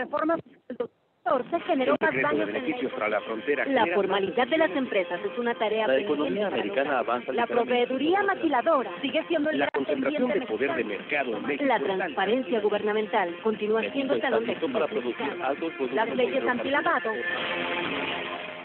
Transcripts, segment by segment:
reforma del 2014 generó más daños beneficios para la frontera. La formalidad de las empresas es una tarea La economía americana avanza. La proveeduría maquiladora sigue siendo el La concentración de este poder de mercado La transparencia gubernamental continúa siendo talón de para Las leyes antilavado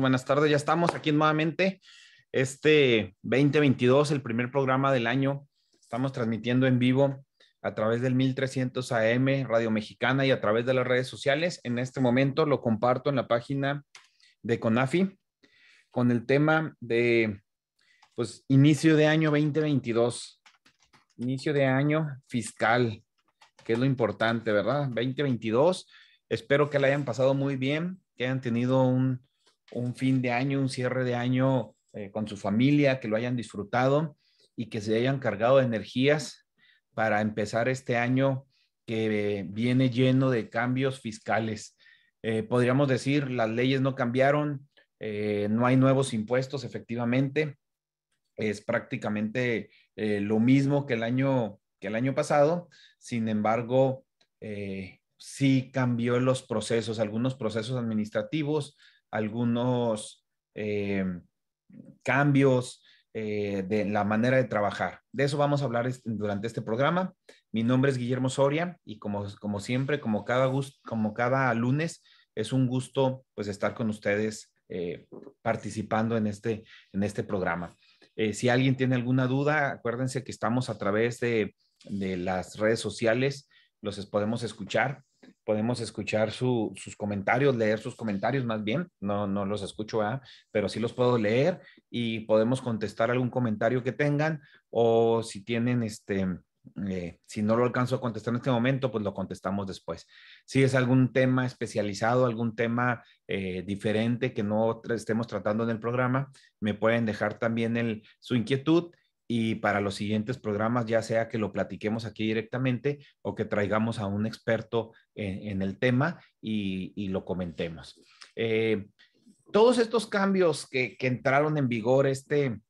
Buenas tardes, ya estamos aquí nuevamente. Este 2022, el primer programa del año, estamos transmitiendo en vivo a través del 1300 AM Radio Mexicana y a través de las redes sociales. En este momento lo comparto en la página de CONAFI con el tema de pues inicio de año 2022, inicio de año fiscal, que es lo importante, ¿verdad? 2022. Espero que la hayan pasado muy bien, que hayan tenido un un fin de año, un cierre de año eh, con su familia, que lo hayan disfrutado y que se hayan cargado de energías para empezar este año que eh, viene lleno de cambios fiscales. Eh, podríamos decir, las leyes no cambiaron, no hay nuevos impuestos, efectivamente. Es prácticamente lo mismo que el año, que el año pasado. Sin embargo, sí cambió los procesos, algunos procesos administrativos, algunos eh, cambios eh, de la manera de trabajar. De eso vamos a hablar durante este programa. Mi nombre es Guillermo Soria y como, como siempre, como cada, como cada lunes, es un gusto pues estar con ustedes eh, participando en este, en este programa. si alguien tiene alguna duda, acuérdense que estamos a través de, de las redes sociales, los podemos escuchar podemos escuchar sus comentarios, leer sus comentarios más bien, no, no los escucho, pero sí los puedo leer y podemos contestar algún comentario que tengan o si tienen este... Eh, si no lo alcanzo a contestar en este momento, pues lo contestamos después. Si es algún tema especializado, algún tema eh, diferente que no estemos tratando en el programa, me pueden dejar también el, su inquietud y para los siguientes programas, ya sea que lo platiquemos aquí directamente o que traigamos a un experto en, el tema y, lo comentemos. Eh, todos estos cambios que, entraron en vigor este,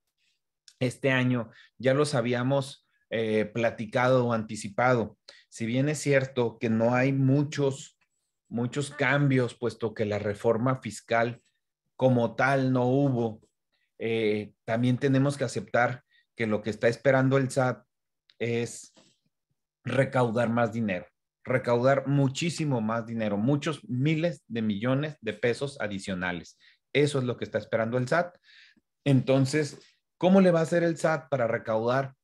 este año ya los habíamos eh, platicado o anticipado. Si bien es cierto que no hay muchos, muchos cambios, puesto que la reforma fiscal como tal no hubo, eh, también tenemos que aceptar que lo que está esperando el SAT es recaudar más dinero, recaudar muchísimo más dinero, muchos miles de millones de pesos adicionales. Eso es lo que está esperando el SAT. Entonces, ¿cómo le va a hacer el SAT para recaudar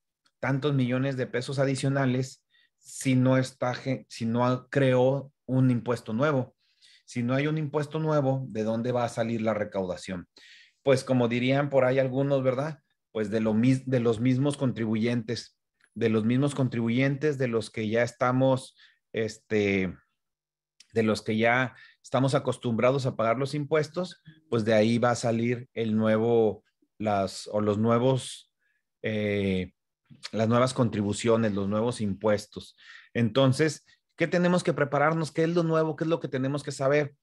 tantos millones de pesos adicionales si no está, si no creó un impuesto nuevo? Si no hay un impuesto nuevo, ¿de dónde va a salir la recaudación? Pues como dirían por ahí algunos, ¿verdad? pues de, lo, de los mismos contribuyentes, de los mismos contribuyentes, de los que ya estamos, este, de los que ya estamos acostumbrados a pagar los impuestos, pues de ahí va a salir el nuevo, las, o los nuevos, eh, las nuevas contribuciones, los nuevos impuestos. Entonces, ¿qué tenemos que prepararnos? ¿Qué es lo nuevo? ¿Qué es lo que tenemos que saber?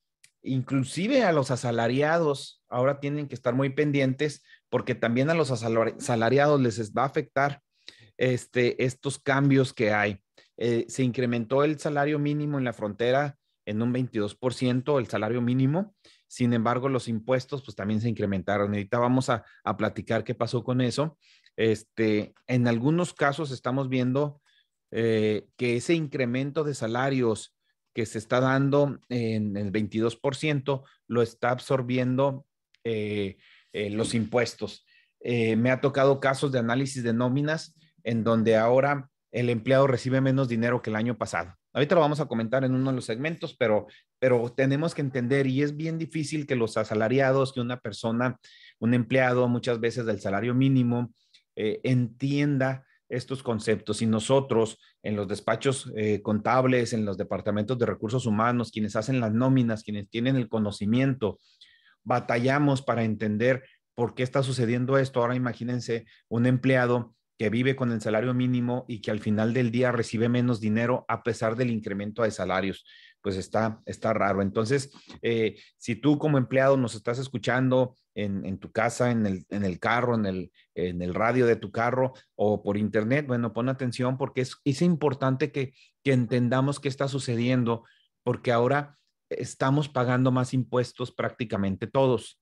Inclusive a los asalariados ahora tienen que estar muy pendientes porque también a los asalariados les va a afectar este, estos cambios que hay. Eh, se incrementó el salario mínimo en la frontera en un 22%, el salario mínimo. Sin embargo, los impuestos pues también se incrementaron. Ahorita vamos a, platicar qué pasó con eso. Este, en algunos casos estamos viendo eh, que ese incremento de salarios que se está dando en el 22% lo está absorbiendo eh, eh, los impuestos. Eh, me ha tocado casos de análisis de nóminas en donde ahora el empleado recibe menos dinero que el año pasado. Ahorita lo vamos a comentar en uno de los segmentos, pero, pero tenemos que entender y es bien difícil que los asalariados, que una persona, un empleado muchas veces del salario mínimo, eh, entienda estos conceptos y nosotros en los despachos contables, en los departamentos de recursos humanos, quienes hacen las nóminas, quienes tienen el conocimiento batallamos para entender por qué está sucediendo esto. Ahora imagínense un empleado que vive con el salario mínimo y que al final del día recibe menos dinero a pesar del incremento de salarios. Pues está, está raro. Entonces, eh, si tú como empleado nos estás escuchando en, tu casa, en el, carro, en el, en el, radio de tu carro o por internet, bueno, pon atención porque es, es importante que, que entendamos qué está sucediendo porque ahora estamos pagando más impuestos prácticamente todos.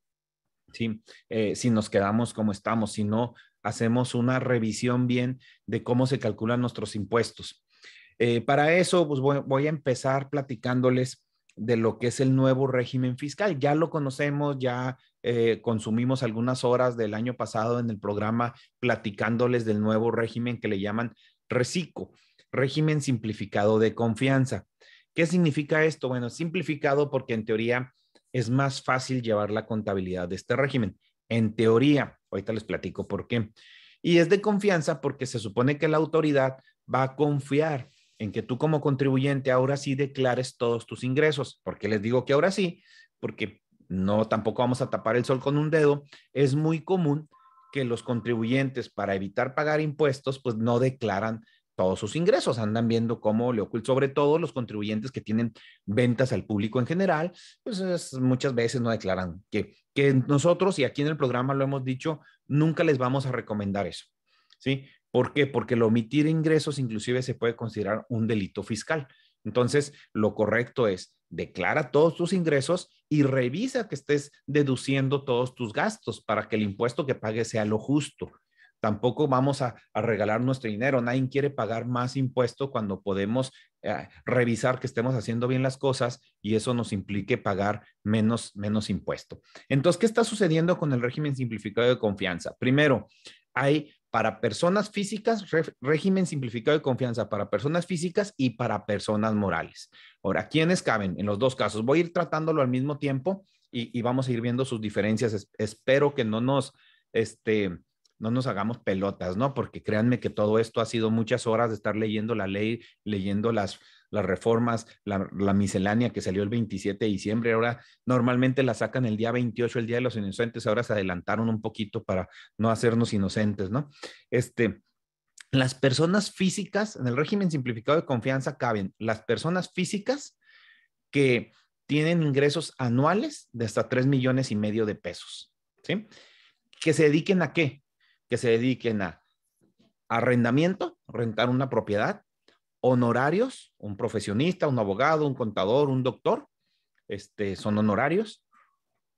Eh, si nos quedamos como estamos, si no hacemos una revisión bien de cómo se calculan nuestros impuestos. Eh, para eso, pues voy, a empezar platicándoles de lo que es el nuevo régimen fiscal. Ya lo conocemos, ya eh, consumimos algunas horas del año pasado en el programa platicándoles del nuevo régimen que le llaman RECICO, régimen simplificado de confianza. ¿Qué significa esto? Bueno, simplificado porque en teoría es más fácil llevar la contabilidad de este régimen. En teoría, ahorita les platico por qué. Y es de confianza porque se supone que la autoridad va a confiar en que tú como contribuyente ahora sí declares todos tus ingresos. ¿Por qué les digo que ahora sí? Porque no, tampoco vamos a tapar el sol con un dedo. Es muy común que los contribuyentes para evitar pagar impuestos, pues no declaran todos sus ingresos, andan viendo cómo le sobre todo los contribuyentes que tienen ventas al público en general, pues muchas veces no declaran que, nosotros, y aquí en el programa lo hemos dicho, nunca les vamos a recomendar eso, ¿sí? ¿Por qué? Porque el omitir ingresos inclusive se puede considerar un delito fiscal. Entonces, lo correcto es declara todos tus ingresos y revisa que estés deduciendo todos tus gastos para que el impuesto que pagues sea lo justo Tampoco vamos a, regalar nuestro dinero. Nadie quiere pagar más impuesto cuando podemos eh, revisar que estemos haciendo bien las cosas y eso nos implique pagar menos, menos impuesto. Entonces, ¿qué está sucediendo con el régimen simplificado de confianza? Primero, hay para personas físicas, régimen simplificado de confianza para personas físicas y para personas morales. Ahora, ¿quiénes caben en los dos casos? Voy a ir tratándolo al mismo tiempo y, vamos a ir viendo sus diferencias. espero que no nos este, no nos hagamos pelotas, ¿no? Porque créanme que todo esto ha sido muchas horas de estar leyendo la ley, leyendo las, las reformas, la, miscelánea que salió el 27 de diciembre. Ahora normalmente la sacan el día 28, el Día de los Inocentes. Ahora se adelantaron un poquito para no hacernos inocentes, ¿no? Este, las personas físicas, en el régimen simplificado de confianza caben las personas físicas que tienen ingresos anuales de hasta tres millones y medio de pesos, ¿sí? Que se dediquen a qué? que se dediquen a arrendamiento, rentar una propiedad, honorarios, un profesionista, un abogado, un contador, un doctor, este, son honorarios,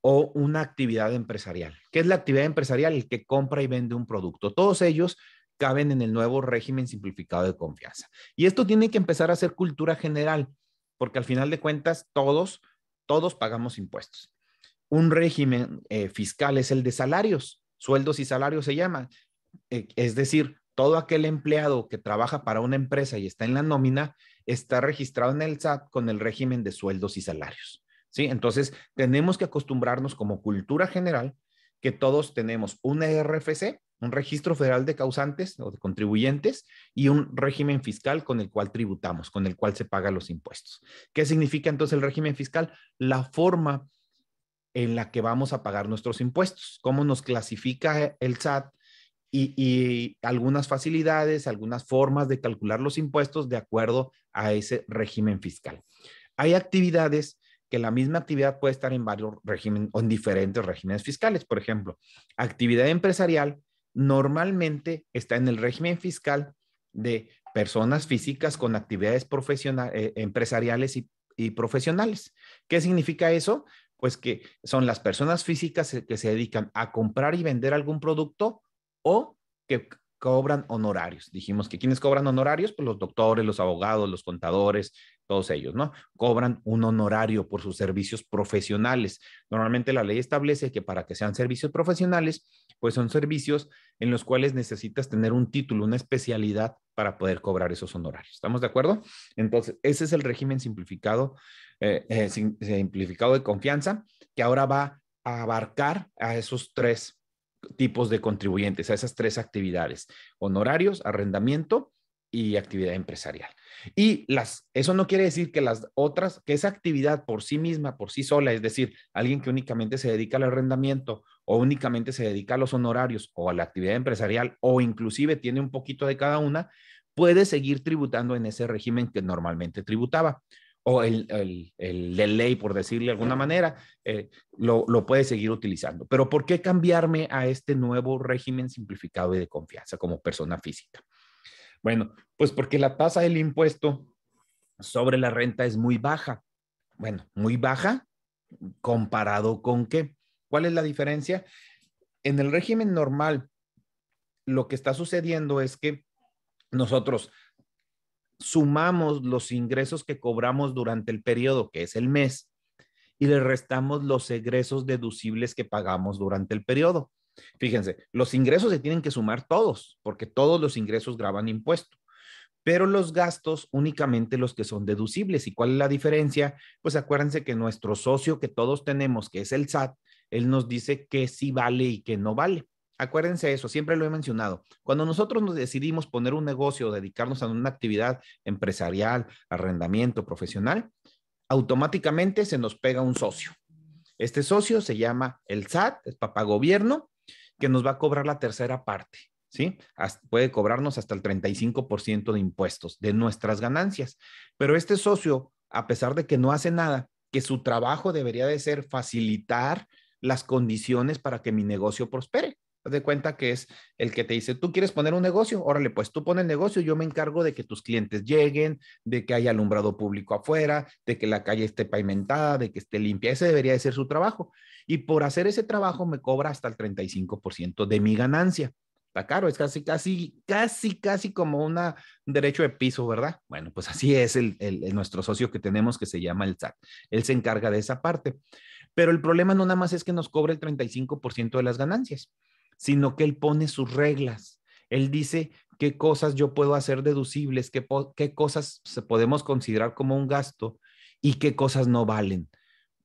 o una actividad empresarial. ¿Qué es la actividad empresarial? El que compra y vende un producto. Todos ellos caben en el nuevo régimen simplificado de confianza. Y esto tiene que empezar a ser cultura general, porque al final de cuentas todos, todos pagamos impuestos. Un régimen eh, fiscal es el de salarios. Sueldos y salarios se llama. Eh, es decir, todo aquel empleado que trabaja para una empresa y está en la nómina está registrado en el SAT con el régimen de sueldos y salarios. ¿sí? Entonces, tenemos que acostumbrarnos como cultura general que todos tenemos una e RFC, un registro federal de causantes o de contribuyentes y un régimen fiscal con el cual tributamos, con el cual se pagan los impuestos. ¿Qué significa entonces el régimen fiscal? La forma en la que vamos a pagar nuestros impuestos, cómo nos clasifica el SAT y, algunas facilidades, algunas formas de calcular los impuestos de acuerdo a ese régimen fiscal. Hay actividades que la misma actividad puede estar en varios regímenes o en diferentes regímenes fiscales. Por ejemplo, actividad empresarial normalmente está en el régimen fiscal de personas físicas con actividades profesionales, eh, empresariales y, y profesionales. ¿Qué significa eso? pues que son las personas físicas que se dedican a comprar y vender algún producto o que cobran honorarios. Dijimos que quienes cobran honorarios, pues los doctores, los abogados, los contadores, todos ellos, ¿no? Cobran un honorario por sus servicios profesionales. Normalmente la ley establece que para que sean servicios profesionales, pues son servicios en los cuales necesitas tener un título, una especialidad para poder cobrar esos honorarios. ¿Estamos de acuerdo? Entonces, ese es el régimen simplificado eh, eh, simplificado de confianza, que ahora va a abarcar a esos tres tipos de contribuyentes, a esas tres actividades, honorarios, arrendamiento y actividad empresarial. Y las, eso no quiere decir que las otras, que esa actividad por sí misma, por sí sola, es decir, alguien que únicamente se dedica al arrendamiento o únicamente se dedica a los honorarios o a la actividad empresarial o inclusive tiene un poquito de cada una, puede seguir tributando en ese régimen que normalmente tributaba o el, el, ley, por decirle de alguna manera, eh, lo, lo puede seguir utilizando. Pero ¿por qué cambiarme a este nuevo régimen simplificado y de confianza como persona física? Bueno, pues porque la tasa del impuesto sobre la renta es muy baja. Bueno, muy baja comparado con qué. ¿Cuál es la diferencia? En el régimen normal, lo que está sucediendo es que nosotros sumamos los ingresos que cobramos durante el periodo, que es el mes, y le restamos los egresos deducibles que pagamos durante el periodo. Fíjense, los ingresos se tienen que sumar todos, porque todos los ingresos graban impuesto, pero los gastos únicamente los que son deducibles. ¿Y cuál es la diferencia? Pues acuérdense que nuestro socio que todos tenemos, que es el SAT, él nos dice qué sí vale y qué no vale acuérdense eso, siempre lo he mencionado. Cuando nosotros nos decidimos poner un negocio, dedicarnos a una actividad empresarial, arrendamiento profesional, automáticamente se nos pega un socio. Este socio se llama el SAT, el papá gobierno, que nos va a cobrar la tercera parte, ¿sí? puede cobrarnos hasta el 35% de impuestos de nuestras ganancias. Pero este socio, a pesar de que no hace nada, que su trabajo debería de ser facilitar las condiciones para que mi negocio prospere de cuenta que es el que te dice, tú quieres poner un negocio, órale, pues tú pones el negocio, yo me encargo de que tus clientes lleguen, de que haya alumbrado público afuera, de que la calle esté pavimentada, de que esté limpia. Ese debería de ser su trabajo. Y por hacer ese trabajo me cobra hasta el 35% de mi ganancia. Está caro, es casi, casi, casi, casi como un derecho de piso, ¿verdad? Bueno, pues así es el, nuestro socio que tenemos que se llama el SAT. Él se encarga de esa parte. Pero el problema no nada más es que nos cobra el 35% de las ganancias sino que Él pone sus reglas. Él dice qué cosas yo puedo hacer deducibles, qué, cosas podemos considerar como un gasto y qué cosas no valen.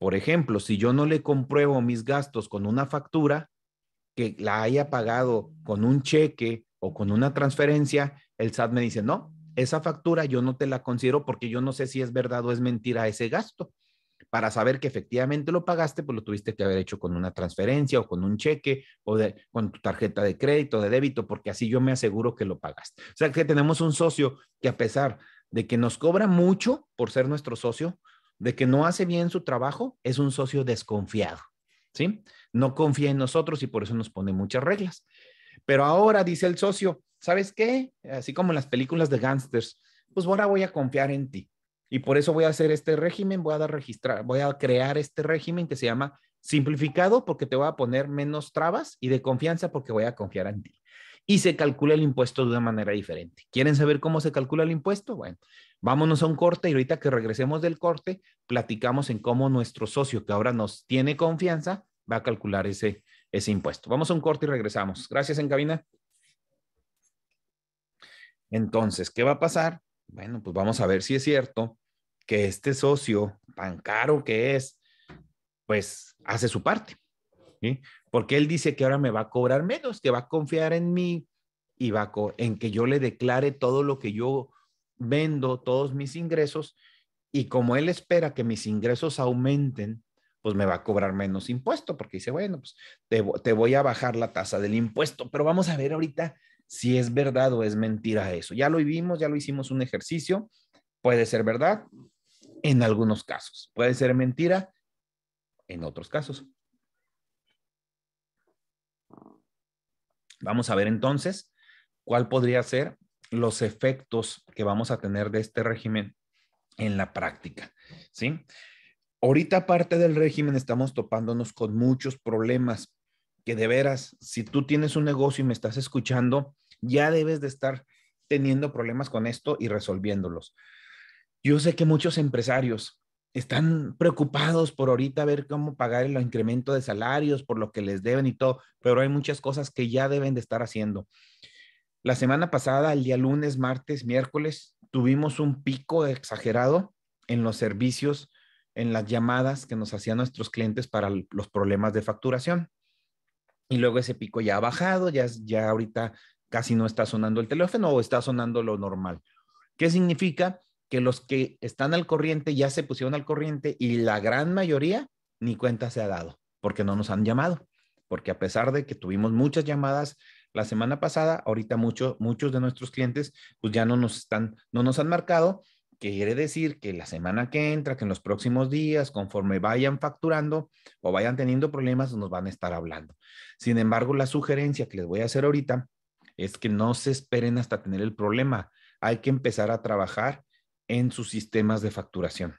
Por ejemplo, si yo no le compruebo mis gastos con una factura que la haya pagado con un cheque o con una transferencia, el SAT me dice, no, esa factura yo no te la considero porque yo no sé si es verdad o es mentira ese gasto para saber que efectivamente lo pagaste, pues lo tuviste que haber hecho con una transferencia o con un cheque o con tu tarjeta de crédito, de débito, porque así yo me aseguro que lo pagaste. O sea, que tenemos un socio que a pesar de que nos cobra mucho por ser nuestro socio, de que no hace bien su trabajo, es un socio desconfiado, ¿sí? No confía en nosotros y por eso nos pone muchas reglas. Pero ahora dice el socio, ¿sabes qué? Así como en las películas de gangsters, pues ahora voy a confiar en ti. Y por eso voy a hacer este régimen, voy a dar registrar, voy a crear este régimen que se llama simplificado porque te voy a poner menos trabas y de confianza porque voy a confiar en ti. Y se calcula el impuesto de una manera diferente. ¿Quieren saber cómo se calcula el impuesto? Bueno, vámonos a un corte y ahorita que regresemos del corte, platicamos en cómo nuestro socio que ahora nos tiene confianza va a calcular ese, ese impuesto. Vamos a un corte y regresamos. Gracias en cabina. Entonces, ¿qué va a pasar? Bueno, pues vamos a ver si es cierto que este socio, tan caro que es, pues hace su parte. ¿sí? Porque él dice que ahora me va a cobrar menos, que va a confiar en mí y va a en que yo le declare todo lo que yo vendo, todos mis ingresos. Y como él espera que mis ingresos aumenten, pues me va a cobrar menos impuesto, porque dice, bueno, pues te voy a bajar la tasa del impuesto, pero vamos a ver ahorita si es verdad o es mentira eso. Ya lo vimos, ya lo hicimos un ejercicio, puede ser verdad en algunos casos, puede ser mentira en otros casos. Vamos a ver entonces cuál podría ser los efectos que vamos a tener de este régimen en la práctica, ¿sí? Ahorita parte del régimen estamos topándonos con muchos problemas que de veras, si tú tienes un negocio y me estás escuchando, ya debes de estar teniendo problemas con esto y resolviéndolos. Yo sé que muchos empresarios están preocupados por ahorita ver cómo pagar el incremento de salarios, por lo que les deben y todo, pero hay muchas cosas que ya deben de estar haciendo. La semana pasada, el día lunes, martes, miércoles, tuvimos un pico exagerado en los servicios, en las llamadas que nos hacían nuestros clientes para los problemas de facturación y luego ese pico ya ha bajado, ya, ya ahorita casi no está sonando el teléfono o está sonando lo normal. ¿Qué significa? Que los que están al corriente ya se pusieron al corriente y la gran mayoría ni cuenta se ha dado porque no nos han llamado. Porque a pesar de que tuvimos muchas llamadas la semana pasada, ahorita mucho, muchos de nuestros clientes pues ya no nos están, no nos han marcado Quiere decir que la semana que entra, que en los próximos días, conforme vayan facturando o vayan teniendo problemas, nos van a estar hablando. Sin embargo, la sugerencia que les voy a hacer ahorita es que no se esperen hasta tener el problema. Hay que empezar a trabajar en sus sistemas de facturación,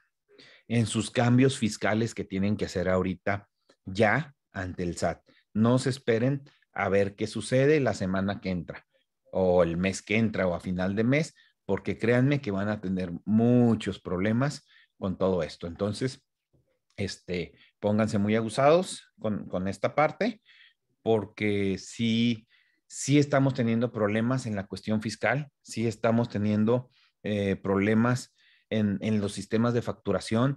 en sus cambios fiscales que tienen que hacer ahorita ya ante el SAT. No se esperen a ver qué sucede la semana que entra o el mes que entra o a final de mes porque créanme que van a tener muchos problemas con todo esto. Entonces, este, pónganse muy abusados con, con esta parte, porque sí, estamos teniendo problemas en la cuestión fiscal, sí estamos teniendo eh, problemas en, los sistemas de facturación.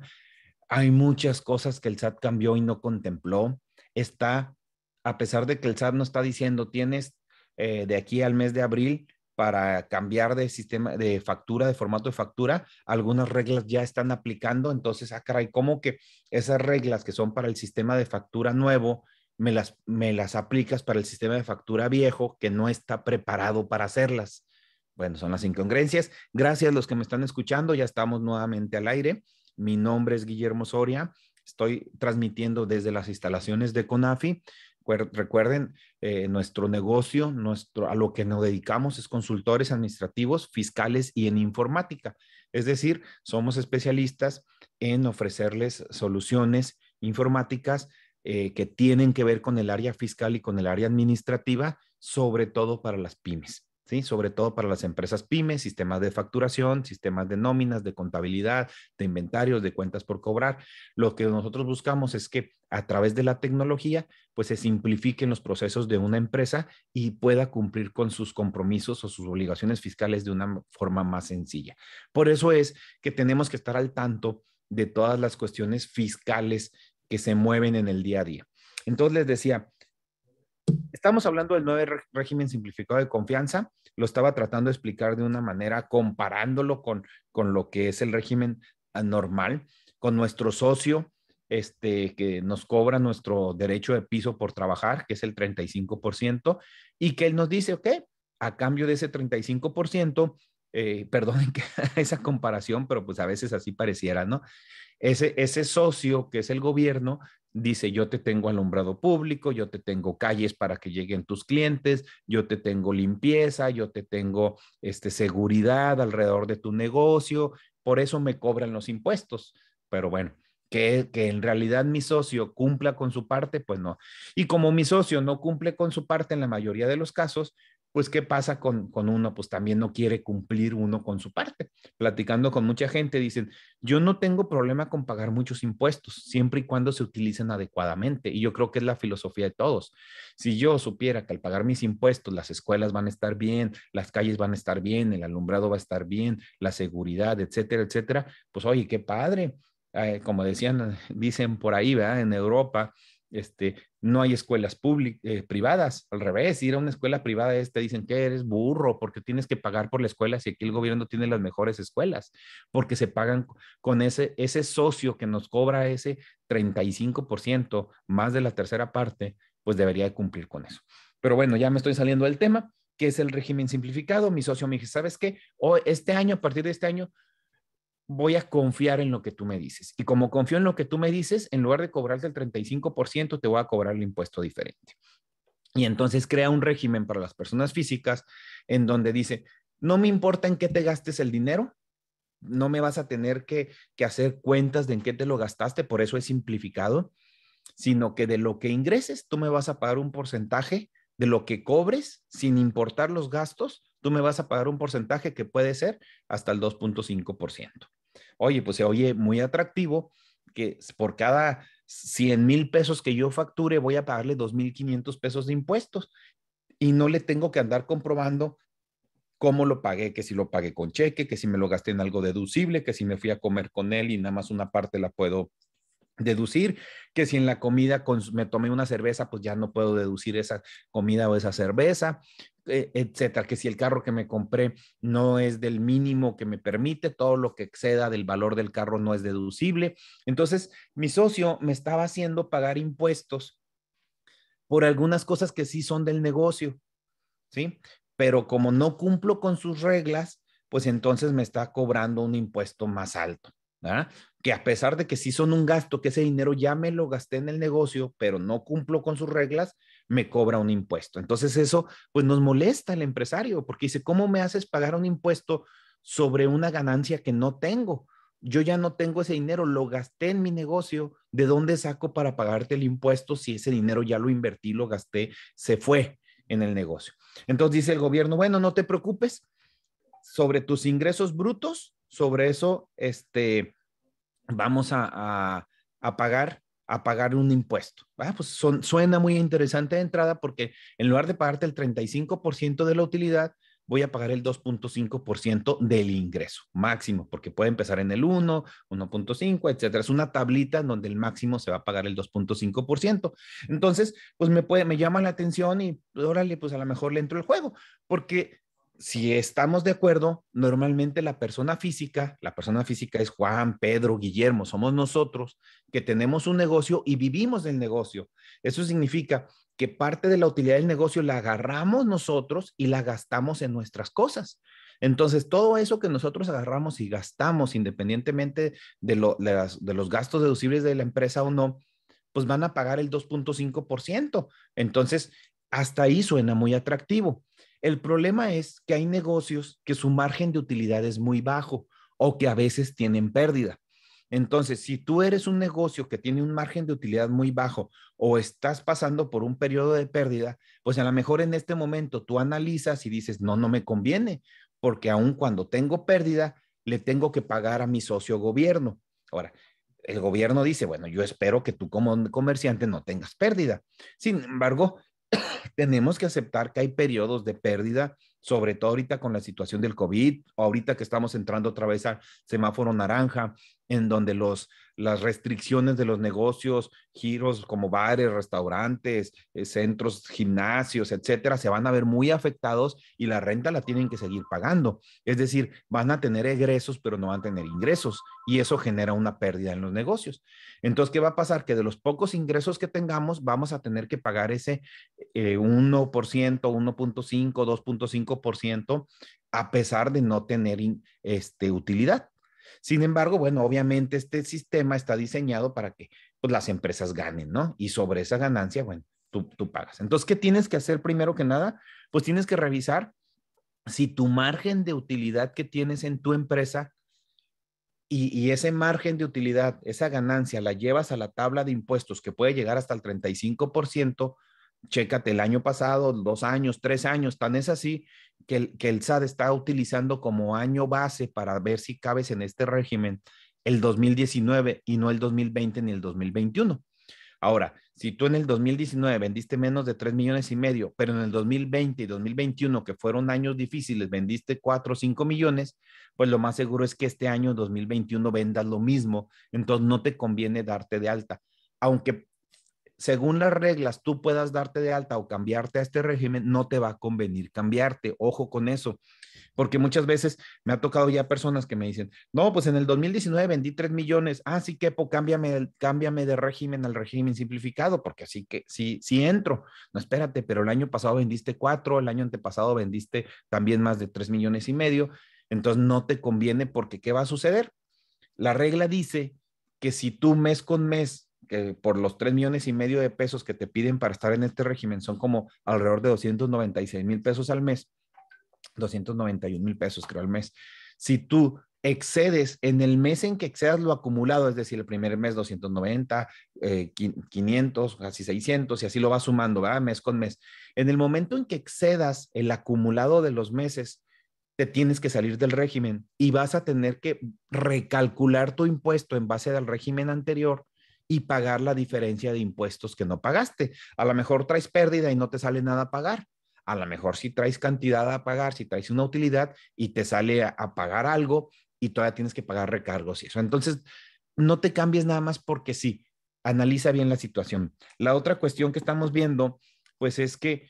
Hay muchas cosas que el SAT cambió y no contempló. Está, a pesar de que el SAT no está diciendo tienes eh, de aquí al mes de abril para cambiar de sistema de factura, de formato de factura, algunas reglas ya están aplicando, entonces, ah, caray, ¿cómo que esas reglas que son para el sistema de factura nuevo, me las, me las aplicas para el sistema de factura viejo que no está preparado para hacerlas? Bueno, son las incongruencias. Gracias a los que me están escuchando, ya estamos nuevamente al aire. Mi nombre es Guillermo Soria, estoy transmitiendo desde las instalaciones de CONAFI. Recuerden, eh, nuestro negocio, nuestro, a lo que nos dedicamos es consultores administrativos, fiscales y en informática. Es decir, somos especialistas en ofrecerles soluciones informáticas eh, que tienen que ver con el área fiscal y con el área administrativa, sobre todo para las pymes. ¿sí? Sobre todo para las empresas pymes, sistemas de facturación, sistemas de nóminas, de contabilidad, de inventarios, de cuentas por cobrar. Lo que nosotros buscamos es que a través de la tecnología, pues se simplifiquen los procesos de una empresa y pueda cumplir con sus compromisos o sus obligaciones fiscales de una forma más sencilla. Por eso es que tenemos que estar al tanto de todas las cuestiones fiscales que se mueven en el día a día. Entonces les decía, Estamos hablando del nuevo régimen simplificado de confianza. Lo estaba tratando de explicar de una manera comparándolo con, con lo que es el régimen normal, con nuestro socio este, que nos cobra nuestro derecho de piso por trabajar, que es el 35%, y que él nos dice, ok, a cambio de ese 35%, eh, perdonen que esa comparación, pero pues a veces así pareciera, ¿no? Ese, ese socio que es el gobierno dice, yo te tengo alumbrado público, yo te tengo calles para que lleguen tus clientes, yo te tengo limpieza, yo te tengo este, seguridad alrededor de tu negocio, por eso me cobran los impuestos. Pero bueno, que, que, en realidad mi socio cumpla con su parte, pues no. Y como mi socio no cumple con su parte en la mayoría de los casos, pues ¿qué pasa con, con uno? Pues también no quiere cumplir uno con su parte. Platicando con mucha gente, dicen, yo no tengo problema con pagar muchos impuestos, siempre y cuando se utilicen adecuadamente. Y yo creo que es la filosofía de todos. Si yo supiera que al pagar mis impuestos, las escuelas van a estar bien, las calles van a estar bien, el alumbrado va a estar bien, la seguridad, etcétera, etcétera, pues oye, qué padre. Eh, como decían, dicen por ahí, ¿verdad? En Europa, este, no hay escuelas eh, privadas, al revés, ir a una escuela privada te dicen que eres burro porque tienes que pagar por la escuela si aquí el gobierno tiene las mejores escuelas, porque se pagan con ese, socio que nos cobra ese 35% más de la tercera parte, pues debería de cumplir con eso. Pero bueno, ya me estoy saliendo del tema, que es el régimen simplificado. Mi socio me dice, ¿sabes qué? este año, a partir de este año, voy a confiar en lo que tú me dices. Y como confío en lo que tú me dices, en lugar de cobrarte el 35%, te voy a cobrar el impuesto diferente. Y entonces crea un régimen para las personas físicas en donde dice, no me importa en qué te gastes el dinero, no me vas a tener que, que hacer cuentas de en qué te lo gastaste, por eso es simplificado, sino que de lo que ingreses, tú me vas a pagar un porcentaje de lo que cobres, sin importar los gastos, tú me vas a pagar un porcentaje que puede ser hasta el 2.5%. Oye, pues se oye muy atractivo que por cada 100 mil pesos que yo facture voy a pagarle 2.500 pesos de impuestos y no le tengo que andar comprobando cómo lo pagué, que si lo pagué con cheque, que si me lo gasté en algo deducible, que si me fui a comer con él y nada más una parte la puedo deducir que si en la comida me tomé una cerveza, pues ya no puedo deducir esa comida o esa cerveza, eh, etcétera, que si el carro que me compré no es del mínimo que me permite, todo lo que exceda del valor del carro no es deducible. Entonces, mi socio me estaba haciendo pagar impuestos por algunas cosas que sí son del negocio, ¿sí? Pero como no cumplo con sus reglas, pues entonces me está cobrando un impuesto más alto. ¿Ah? que a pesar de que sí son un gasto, que ese dinero ya me lo gasté en el negocio, pero no cumplo con sus reglas, me cobra un impuesto. Entonces eso pues nos molesta al empresario porque dice, ¿cómo me haces pagar un impuesto sobre una ganancia que no tengo? Yo ya no tengo ese dinero, lo gasté en mi negocio, ¿de dónde saco para pagarte el impuesto si ese dinero ya lo invertí, lo gasté, se fue en el negocio? Entonces dice el gobierno, bueno, no te preocupes, sobre tus ingresos brutos, sobre eso, este, vamos a, pagar a pagar un impuesto. Ah, pues suena muy interesante de entrada porque en lugar de pagarte el 35% de la utilidad, voy a pagar el 2.5% del ingreso máximo, porque puede empezar en el 1, 1.5, etcétera. Es una tablita en donde el máximo se va a pagar el 2.5%. Entonces, pues me puede, me llama la atención y órale, pues a lo mejor le entro el juego, porque si estamos de acuerdo, normalmente la persona física, la persona física es Juan, Pedro, Guillermo, somos nosotros que tenemos un negocio y vivimos del negocio. Eso significa que parte de la utilidad del negocio la agarramos nosotros y la gastamos en nuestras cosas. Entonces, todo eso que nosotros agarramos y gastamos, independientemente de, los gastos deducibles de la empresa o no, pues van a pagar el 2.5%. Entonces, hasta ahí suena muy atractivo. El problema es que hay negocios que su margen de utilidad es muy bajo o que a veces tienen pérdida. Entonces, si tú eres un negocio que tiene un margen de utilidad muy bajo o estás pasando por un periodo de pérdida, pues a lo mejor en este momento tú analizas y dices, no, no me conviene, porque aun cuando tengo pérdida, le tengo que pagar a mi socio gobierno. Ahora, el gobierno dice, bueno, yo espero que tú como comerciante no tengas pérdida. Sin embargo, tenemos que aceptar que hay periodos de pérdida, sobre todo ahorita con la situación del COVID, ahorita que estamos entrando otra vez al semáforo naranja, en donde los, las restricciones de los negocios, giros como bares, restaurantes, eh, centros, gimnasios, etcétera, se van a ver muy afectados y la renta la tienen que seguir pagando. Es decir, van a tener egresos, pero no van a tener ingresos y eso genera una pérdida en los negocios. Entonces, ¿qué va a pasar? Que de los pocos ingresos que tengamos, vamos a tener que pagar ese 1%, 1.5, 2.5% a pesar de no tener este, utilidad. Sin embargo, bueno, obviamente este sistema está diseñado para que pues, las empresas ganen, ¿no? Y sobre esa ganancia, bueno, tú, tú pagas. Entonces, ¿qué tienes que hacer primero que nada? Pues tienes que revisar si tu margen de utilidad que tienes en tu empresa y, y, ese margen de utilidad, esa ganancia, la llevas a la tabla de impuestos que puede llegar hasta el 35%, Chécate, el año pasado, dos años, tres años, tan es así que el, que el está utilizando como año base para ver si cabes en este régimen el 2019 y no el 2020 ni el 2021. Ahora, si tú en el 2019 vendiste menos de tres millones y medio, pero en el 2020 y 2021, que fueron años difíciles, vendiste cuatro o cinco millones, pues lo más seguro es que este año 2021 vendas lo mismo, entonces no te conviene darte de alta. Aunque según las reglas tú puedas darte de alta o cambiarte a este régimen, no te va a convenir cambiarte. Ojo con eso, porque muchas veces me ha tocado ya personas que me dicen, no, pues en el 2019 vendí 3 millones, ah, sí, Kepo, cámbiame, cámbiame de régimen al régimen simplificado, porque así que sí, sí entro. No, espérate, pero el año pasado vendiste 4, el año antepasado vendiste también más de 3 millones y medio, entonces no te conviene porque ¿qué va a suceder? La regla dice que si tú mes con mes por los 3 millones y medio de pesos que te piden para estar en este régimen son como alrededor de 296 mil pesos al mes, 291 mil pesos creo al mes. Si tú excedes en el mes en que excedas lo acumulado, es decir, el primer mes 290, eh, 500, casi 600 y así lo vas sumando, ¿verdad? Mes con mes. En el momento en que excedas el acumulado de los meses, te tienes que salir del régimen y vas a tener que recalcular tu impuesto en base al régimen anterior y pagar la diferencia de impuestos que no pagaste. A lo mejor traes pérdida y no te sale nada a pagar. A lo mejor si traes cantidad a pagar, si traes una utilidad y te sale a, pagar algo y todavía tienes que pagar recargos y eso. Entonces, no te cambies nada más porque sí, analiza bien la situación. La otra cuestión que estamos viendo, pues es que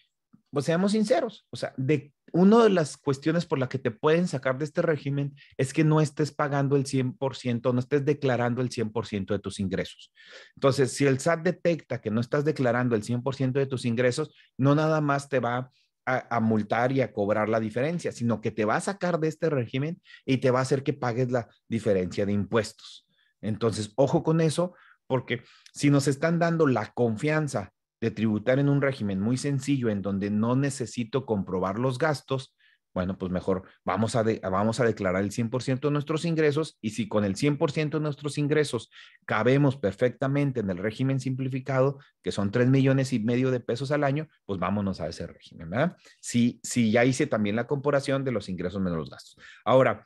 pues seamos sinceros, o sea, de una de las cuestiones por la que te pueden sacar de este régimen es que no estés pagando el 100%, no estés declarando el 100% de tus ingresos. Entonces, si el SAT detecta que no estás declarando el 100% de tus ingresos, no nada más te va a, a, multar y a cobrar la diferencia, sino que te va a sacar de este régimen y te va a hacer que pagues la diferencia de impuestos. Entonces, ojo con eso, porque si nos están dando la confianza de tributar en un régimen muy sencillo en donde no necesito comprobar los gastos, bueno, pues mejor vamos a, vamos a declarar el 100% de nuestros ingresos y si con el 100% de nuestros ingresos cabemos perfectamente en el régimen simplificado, que son 3 millones y medio de pesos al año, pues vámonos a ese régimen, ¿verdad? Si, si ya hice también la comparación de los ingresos menos los gastos. Ahora,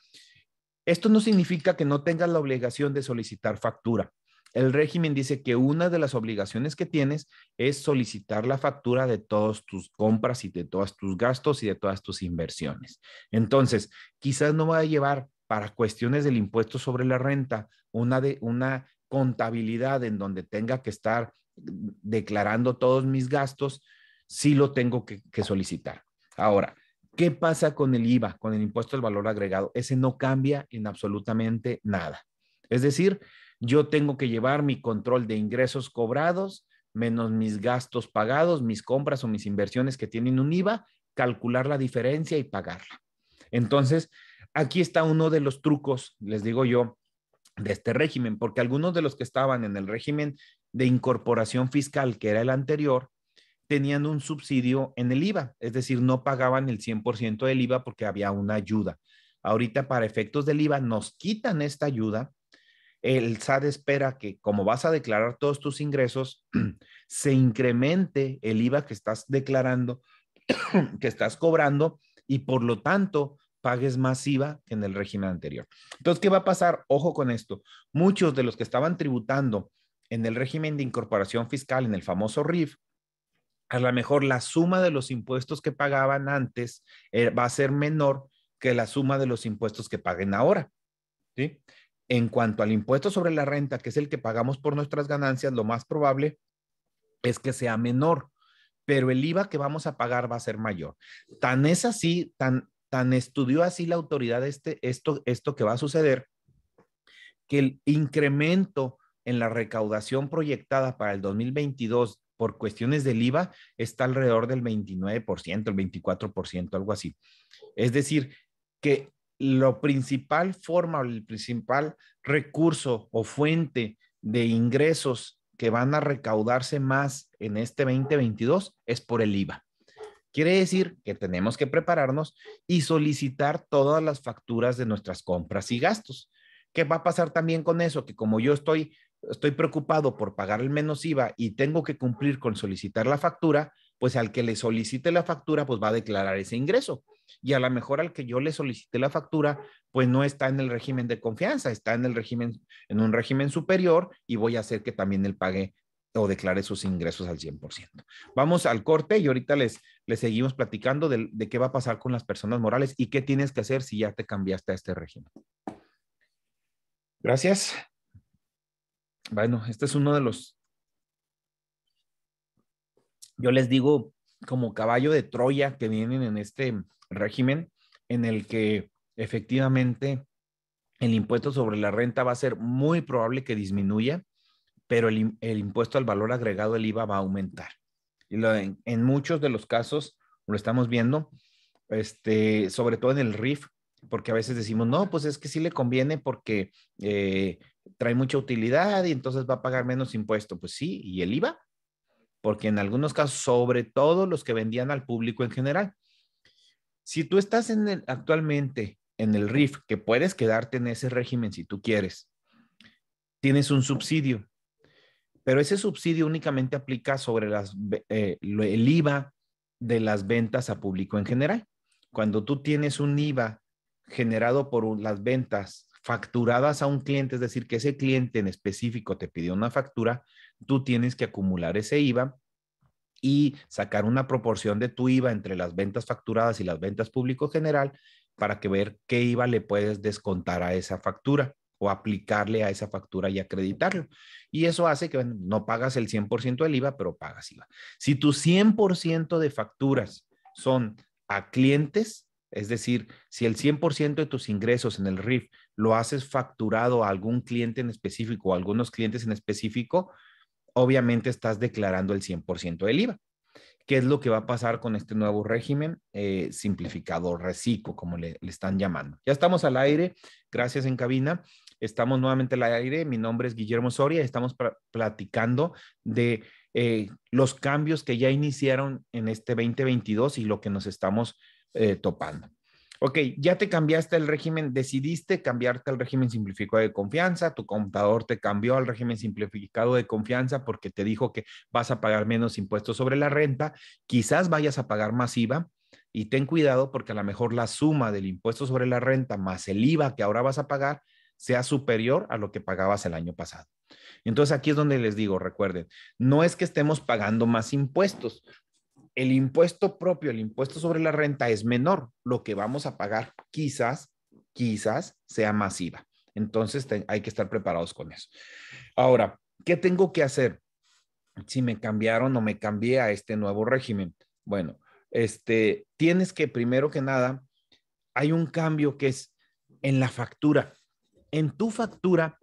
esto no significa que no tengas la obligación de solicitar factura el régimen dice que una de las obligaciones que tienes es solicitar la factura de todas tus compras y de todos tus gastos y de todas tus inversiones. Entonces, quizás no va a llevar para cuestiones del impuesto sobre la renta una, de, una contabilidad en donde tenga que estar declarando todos mis gastos, si lo tengo que, solicitar. Ahora, ¿qué pasa con el IVA, con el impuesto al valor agregado? Ese no cambia en absolutamente nada. Es decir, yo tengo que llevar mi control de ingresos cobrados menos mis gastos pagados, mis compras o mis inversiones que tienen un IVA, calcular la diferencia y pagarla. Entonces, aquí está uno de los trucos, les digo yo, de este régimen, porque algunos de los que estaban en el régimen de incorporación fiscal, que era el anterior, tenían un subsidio en el IVA, es decir, no pagaban el 100% del IVA porque había una ayuda. Ahorita, para efectos del IVA, nos quitan esta ayuda el SAT espera que como vas a declarar todos tus ingresos, se incremente el IVA que estás declarando, que estás cobrando y por lo tanto pagues más IVA que en el régimen anterior. Entonces, ¿qué va a pasar? Ojo con esto. Muchos de los que estaban tributando en el régimen de incorporación fiscal, en el famoso RIF, a lo mejor la suma de los impuestos que pagaban antes eh, va a ser menor que la suma de los impuestos que paguen ahora. ¿sí? En cuanto al impuesto sobre la renta, que es el que pagamos por nuestras ganancias, lo más probable es que sea menor, pero el IVA que vamos a pagar va a ser mayor. Tan es así, tan, tan estudió así la autoridad este, esto, esto que va a suceder, que el incremento en la recaudación proyectada para el 2022 por cuestiones del IVA está alrededor del 29%, el 24%, algo así. Es decir, que lo principal forma, el principal recurso o fuente de ingresos que van a recaudarse más en este 2022 es por el IVA. Quiere decir que tenemos que prepararnos y solicitar todas las facturas de nuestras compras y gastos. ¿Qué va a pasar también con eso? Que como yo estoy, estoy preocupado por pagar el menos IVA y tengo que cumplir con solicitar la factura, pues al que le solicite la factura, pues va a declarar ese ingreso y a lo mejor al que yo le solicité la factura, pues no está en el régimen de confianza, está en el régimen, en un régimen superior y voy a hacer que también él pague o declare sus ingresos al 100%. Vamos al corte y ahorita les, seguimos platicando de, de qué va a pasar con las personas morales y qué tienes que hacer si ya te cambiaste a este régimen. Gracias. Bueno, este es uno de los... Yo les digo, como caballo de Troya que vienen en este régimen en el que efectivamente el impuesto sobre la renta va a ser muy probable que disminuya, pero el, impuesto al valor agregado, el IVA, va a aumentar. Y en, muchos de los casos, lo estamos viendo, este, sobre todo en el RIF, porque a veces decimos, no, pues es que sí le conviene porque eh, trae mucha utilidad y entonces va a pagar menos impuesto. Pues sí, ¿y el IVA? porque en algunos casos, sobre todo los que vendían al público en general. Si tú estás en el, actualmente en el RIF, que puedes quedarte en ese régimen si tú quieres, tienes un subsidio, pero ese subsidio únicamente aplica sobre las, eh, el IVA de las ventas a público en general. Cuando tú tienes un IVA generado por las ventas facturadas a un cliente, es decir, que ese cliente en específico te pidió una factura, tú tienes que acumular ese IVA y sacar una proporción de tu IVA entre las ventas facturadas y las ventas público general para que ver qué IVA le puedes descontar a esa factura o aplicarle a esa factura y acreditarlo. Y eso hace que no pagas el 100% del IVA, pero pagas IVA. Si tu 100% de facturas son a clientes, es decir, si el 100% de tus ingresos en el RIF lo haces facturado a algún cliente en específico o a algunos clientes en específico, obviamente estás declarando el 100% del IVA. ¿Qué es lo que va a pasar con este nuevo régimen eh, simplificado, reciclo, como le, están llamando? Ya estamos al aire, gracias en cabina. Estamos nuevamente al aire. Mi nombre es Guillermo Soria. Estamos platicando de eh, los cambios que ya iniciaron en este 2022 y lo que nos estamos eh, topando ok, ya te cambiaste el régimen, decidiste cambiarte al régimen simplificado de confianza, tu computador te cambió al régimen simplificado de confianza porque te dijo que vas a pagar menos impuestos sobre la renta, quizás vayas a pagar más IVA. Y ten cuidado porque a lo mejor la suma del impuesto sobre la renta más el IVA que ahora vas a pagar sea superior a lo que pagabas el año pasado. Entonces aquí es donde les digo, recuerden, no es que estemos pagando más impuestos, el impuesto propio, el impuesto sobre la renta es menor, lo que vamos a pagar quizás, quizás sea masiva. Entonces hay que estar preparados con eso. Ahora, ¿qué tengo que hacer si me cambiaron o me cambié a este nuevo régimen? Bueno, este, tienes que primero que nada, hay un cambio que es en la factura. En tu factura,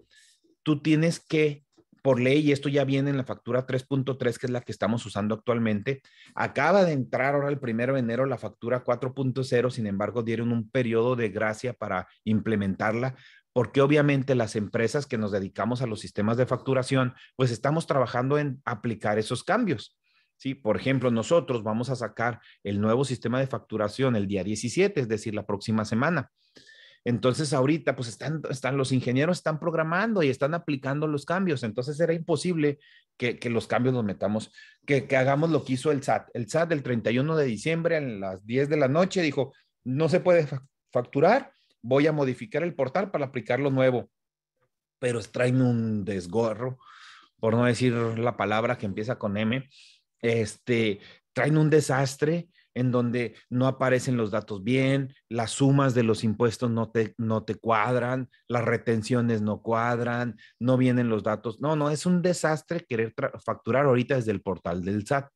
tú tienes que por ley, y esto ya viene en la factura 3.3, que es la que estamos usando actualmente, acaba de entrar ahora el primero de enero la factura 4.0, sin embargo, dieron un periodo de gracia para implementarla, porque obviamente las empresas que nos dedicamos a los sistemas de facturación, pues estamos trabajando en aplicar esos cambios. ¿sí? Por ejemplo, nosotros vamos a sacar el nuevo sistema de facturación el día 17, es decir, la próxima semana. Entonces ahorita pues están, los ingenieros están programando y están aplicando los cambios. Entonces era imposible que, los cambios los metamos, que, hagamos lo que hizo el SAT. El SAT del 31 de diciembre a las 10 de la noche dijo, no se puede facturar, voy a modificar el portal para aplicar lo nuevo. Pero traen un desgorro, por no decir la palabra que empieza con M, este, traen un desastre en donde no aparecen los datos bien, las sumas de los impuestos no te, no te cuadran, las retenciones no cuadran, no vienen los datos. No, no, es un desastre querer facturar ahorita desde el portal del SAT.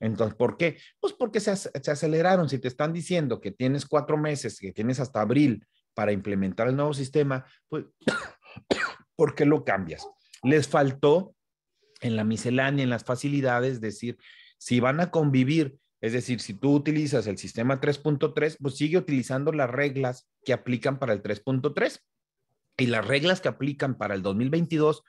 Entonces, ¿por qué? Pues porque se, se aceleraron. Si te están diciendo que tienes cuatro meses, que tienes hasta abril para implementar el nuevo sistema, pues, ¿por qué lo cambias? Les faltó en la miscelánea, en las facilidades, decir, si van a convivir es decir, si tú utilizas el sistema 3.3, pues sigue utilizando las reglas que aplican para el 3.3 y las reglas que aplican para el 2022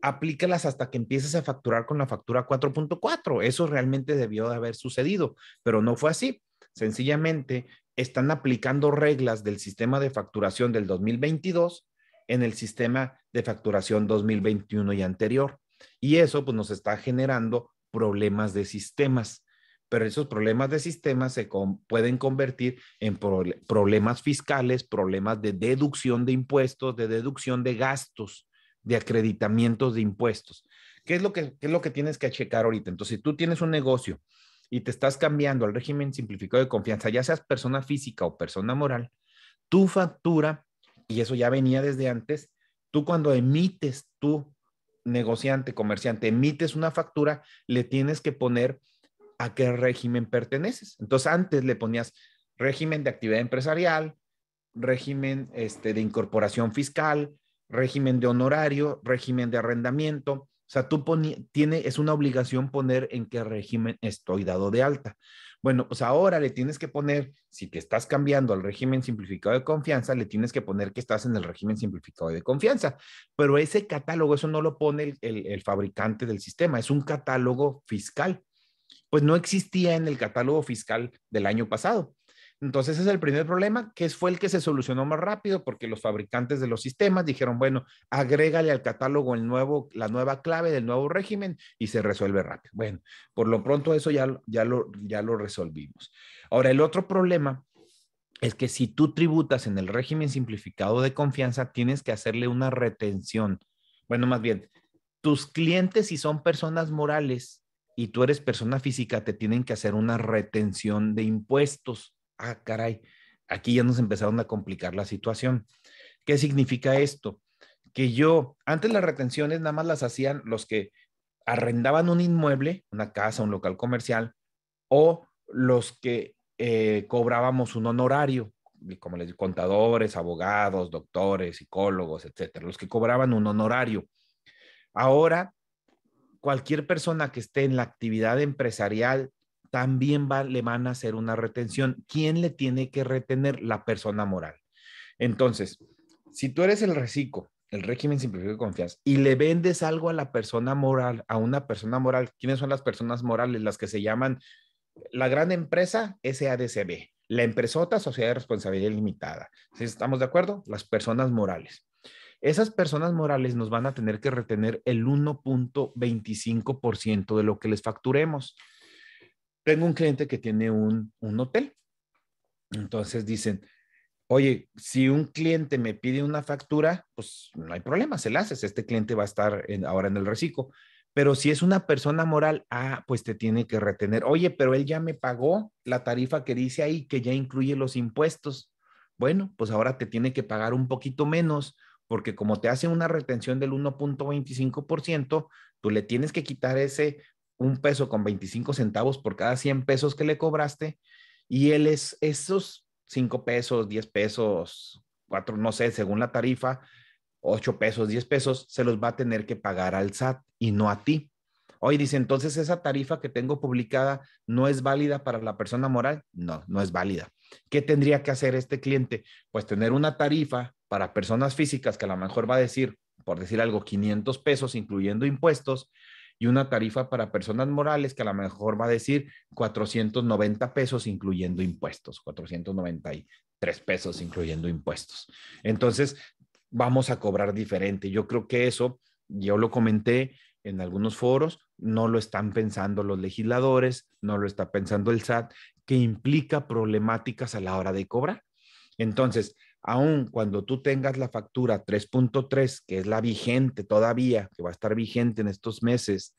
aplícalas hasta que empieces a facturar con la factura 4.4. Eso realmente debió de haber sucedido, pero no fue así. Sencillamente están aplicando reglas del sistema de facturación del 2022 en el sistema de facturación 2021 y anterior. Y eso pues nos está generando problemas de sistemas pero esos problemas de sistema se pueden convertir en problemas fiscales, problemas de deducción de impuestos, de deducción de gastos, de acreditamientos de impuestos. ¿Qué es lo que, es lo que tienes que checar ahorita? Entonces, si tú tienes un negocio y te estás cambiando al régimen simplificado de confianza, ya seas persona física o persona moral, tu factura, y eso ya venía desde antes, tú cuando emites tú negociante, comerciante, emites una factura, le tienes que poner a qué régimen perteneces. Entonces antes le ponías régimen de actividad empresarial, régimen este, de incorporación fiscal, régimen de honorario, régimen de arrendamiento. O sea, tú tiene, es una obligación poner en qué régimen estoy dado de alta. Bueno, pues ahora le tienes que poner, si te estás cambiando al régimen simplificado de confianza, le tienes que poner que estás en el régimen simplificado de confianza. Pero ese catálogo, eso no lo pone el fabricante del sistema, es un catálogo fiscal pues no existía en el catálogo fiscal del año pasado. Entonces, ese es el primer problema, que fue el que se solucionó más rápido porque los fabricantes de los sistemas dijeron, bueno, agrégale al catálogo el nuevo, la nueva clave del nuevo régimen y se resuelve rápido. Bueno, por lo pronto eso ya, ya, lo, ya lo resolvimos. Ahora, el otro problema es que si tú tributas en el régimen simplificado de confianza, tienes que hacerle una retención. Bueno, más bien, tus clientes, si son personas morales, y tú eres persona física, te tienen que hacer una retención de impuestos. Ah, caray, aquí ya nos empezaron a complicar la situación. ¿Qué significa esto? Que yo, antes las retenciones nada más las hacían los que arrendaban un inmueble, una casa, un local comercial, o los que eh, cobrábamos un honorario, como les digo, contadores, abogados, doctores, psicólogos, etcétera, los que cobraban un honorario. Ahora cualquier persona que esté en la actividad empresarial también va, le van a hacer una retención. ¿Quién le tiene que retener? La persona moral. Entonces, si tú eres el reciclo, el régimen simplificado de confianza, y le vendes algo a la persona moral, a una persona moral, ¿quiénes son las personas morales? Las que se llaman la gran empresa SADCB, la empresota Sociedad de Responsabilidad Limitada. ¿Estamos de acuerdo? Las personas morales. Esas personas morales nos van a tener que retener el 1.25% de lo que les facturemos. Tengo un cliente que tiene un, hotel. Entonces dicen, oye, si un cliente me pide una factura, pues no hay problema, se la haces. Este cliente va a estar ahora en el reciclo. Pero si es una persona moral, ah, pues te tiene que retener. Oye, pero él ya me pagó la tarifa que dice ahí, que ya incluye los impuestos. Bueno, pues ahora te tiene que pagar un poquito menos porque como te hace una retención del 1.25%, tú le tienes que quitar ese un peso con 25 centavos por cada 100 pesos que le cobraste y él es esos 5 pesos, 10 pesos, 4, no sé, según la tarifa, 8 pesos, 10 pesos, se los va a tener que pagar al SAT y no a ti. Hoy dice, entonces esa tarifa que tengo publicada no es válida para la persona moral. No, no es válida. ¿Qué tendría que hacer este cliente? Pues tener una tarifa para personas físicas que a lo mejor va a decir, por decir algo, 500 pesos incluyendo impuestos y una tarifa para personas morales que a lo mejor va a decir 490 pesos incluyendo impuestos, 493 pesos incluyendo impuestos. Entonces, vamos a cobrar diferente. Yo creo que eso, yo lo comenté en algunos foros, no lo están pensando los legisladores, no lo está pensando el SAT, que implica problemáticas a la hora de cobrar. Entonces, aun cuando tú tengas la factura 3.3, que es la vigente todavía, que va a estar vigente en estos meses,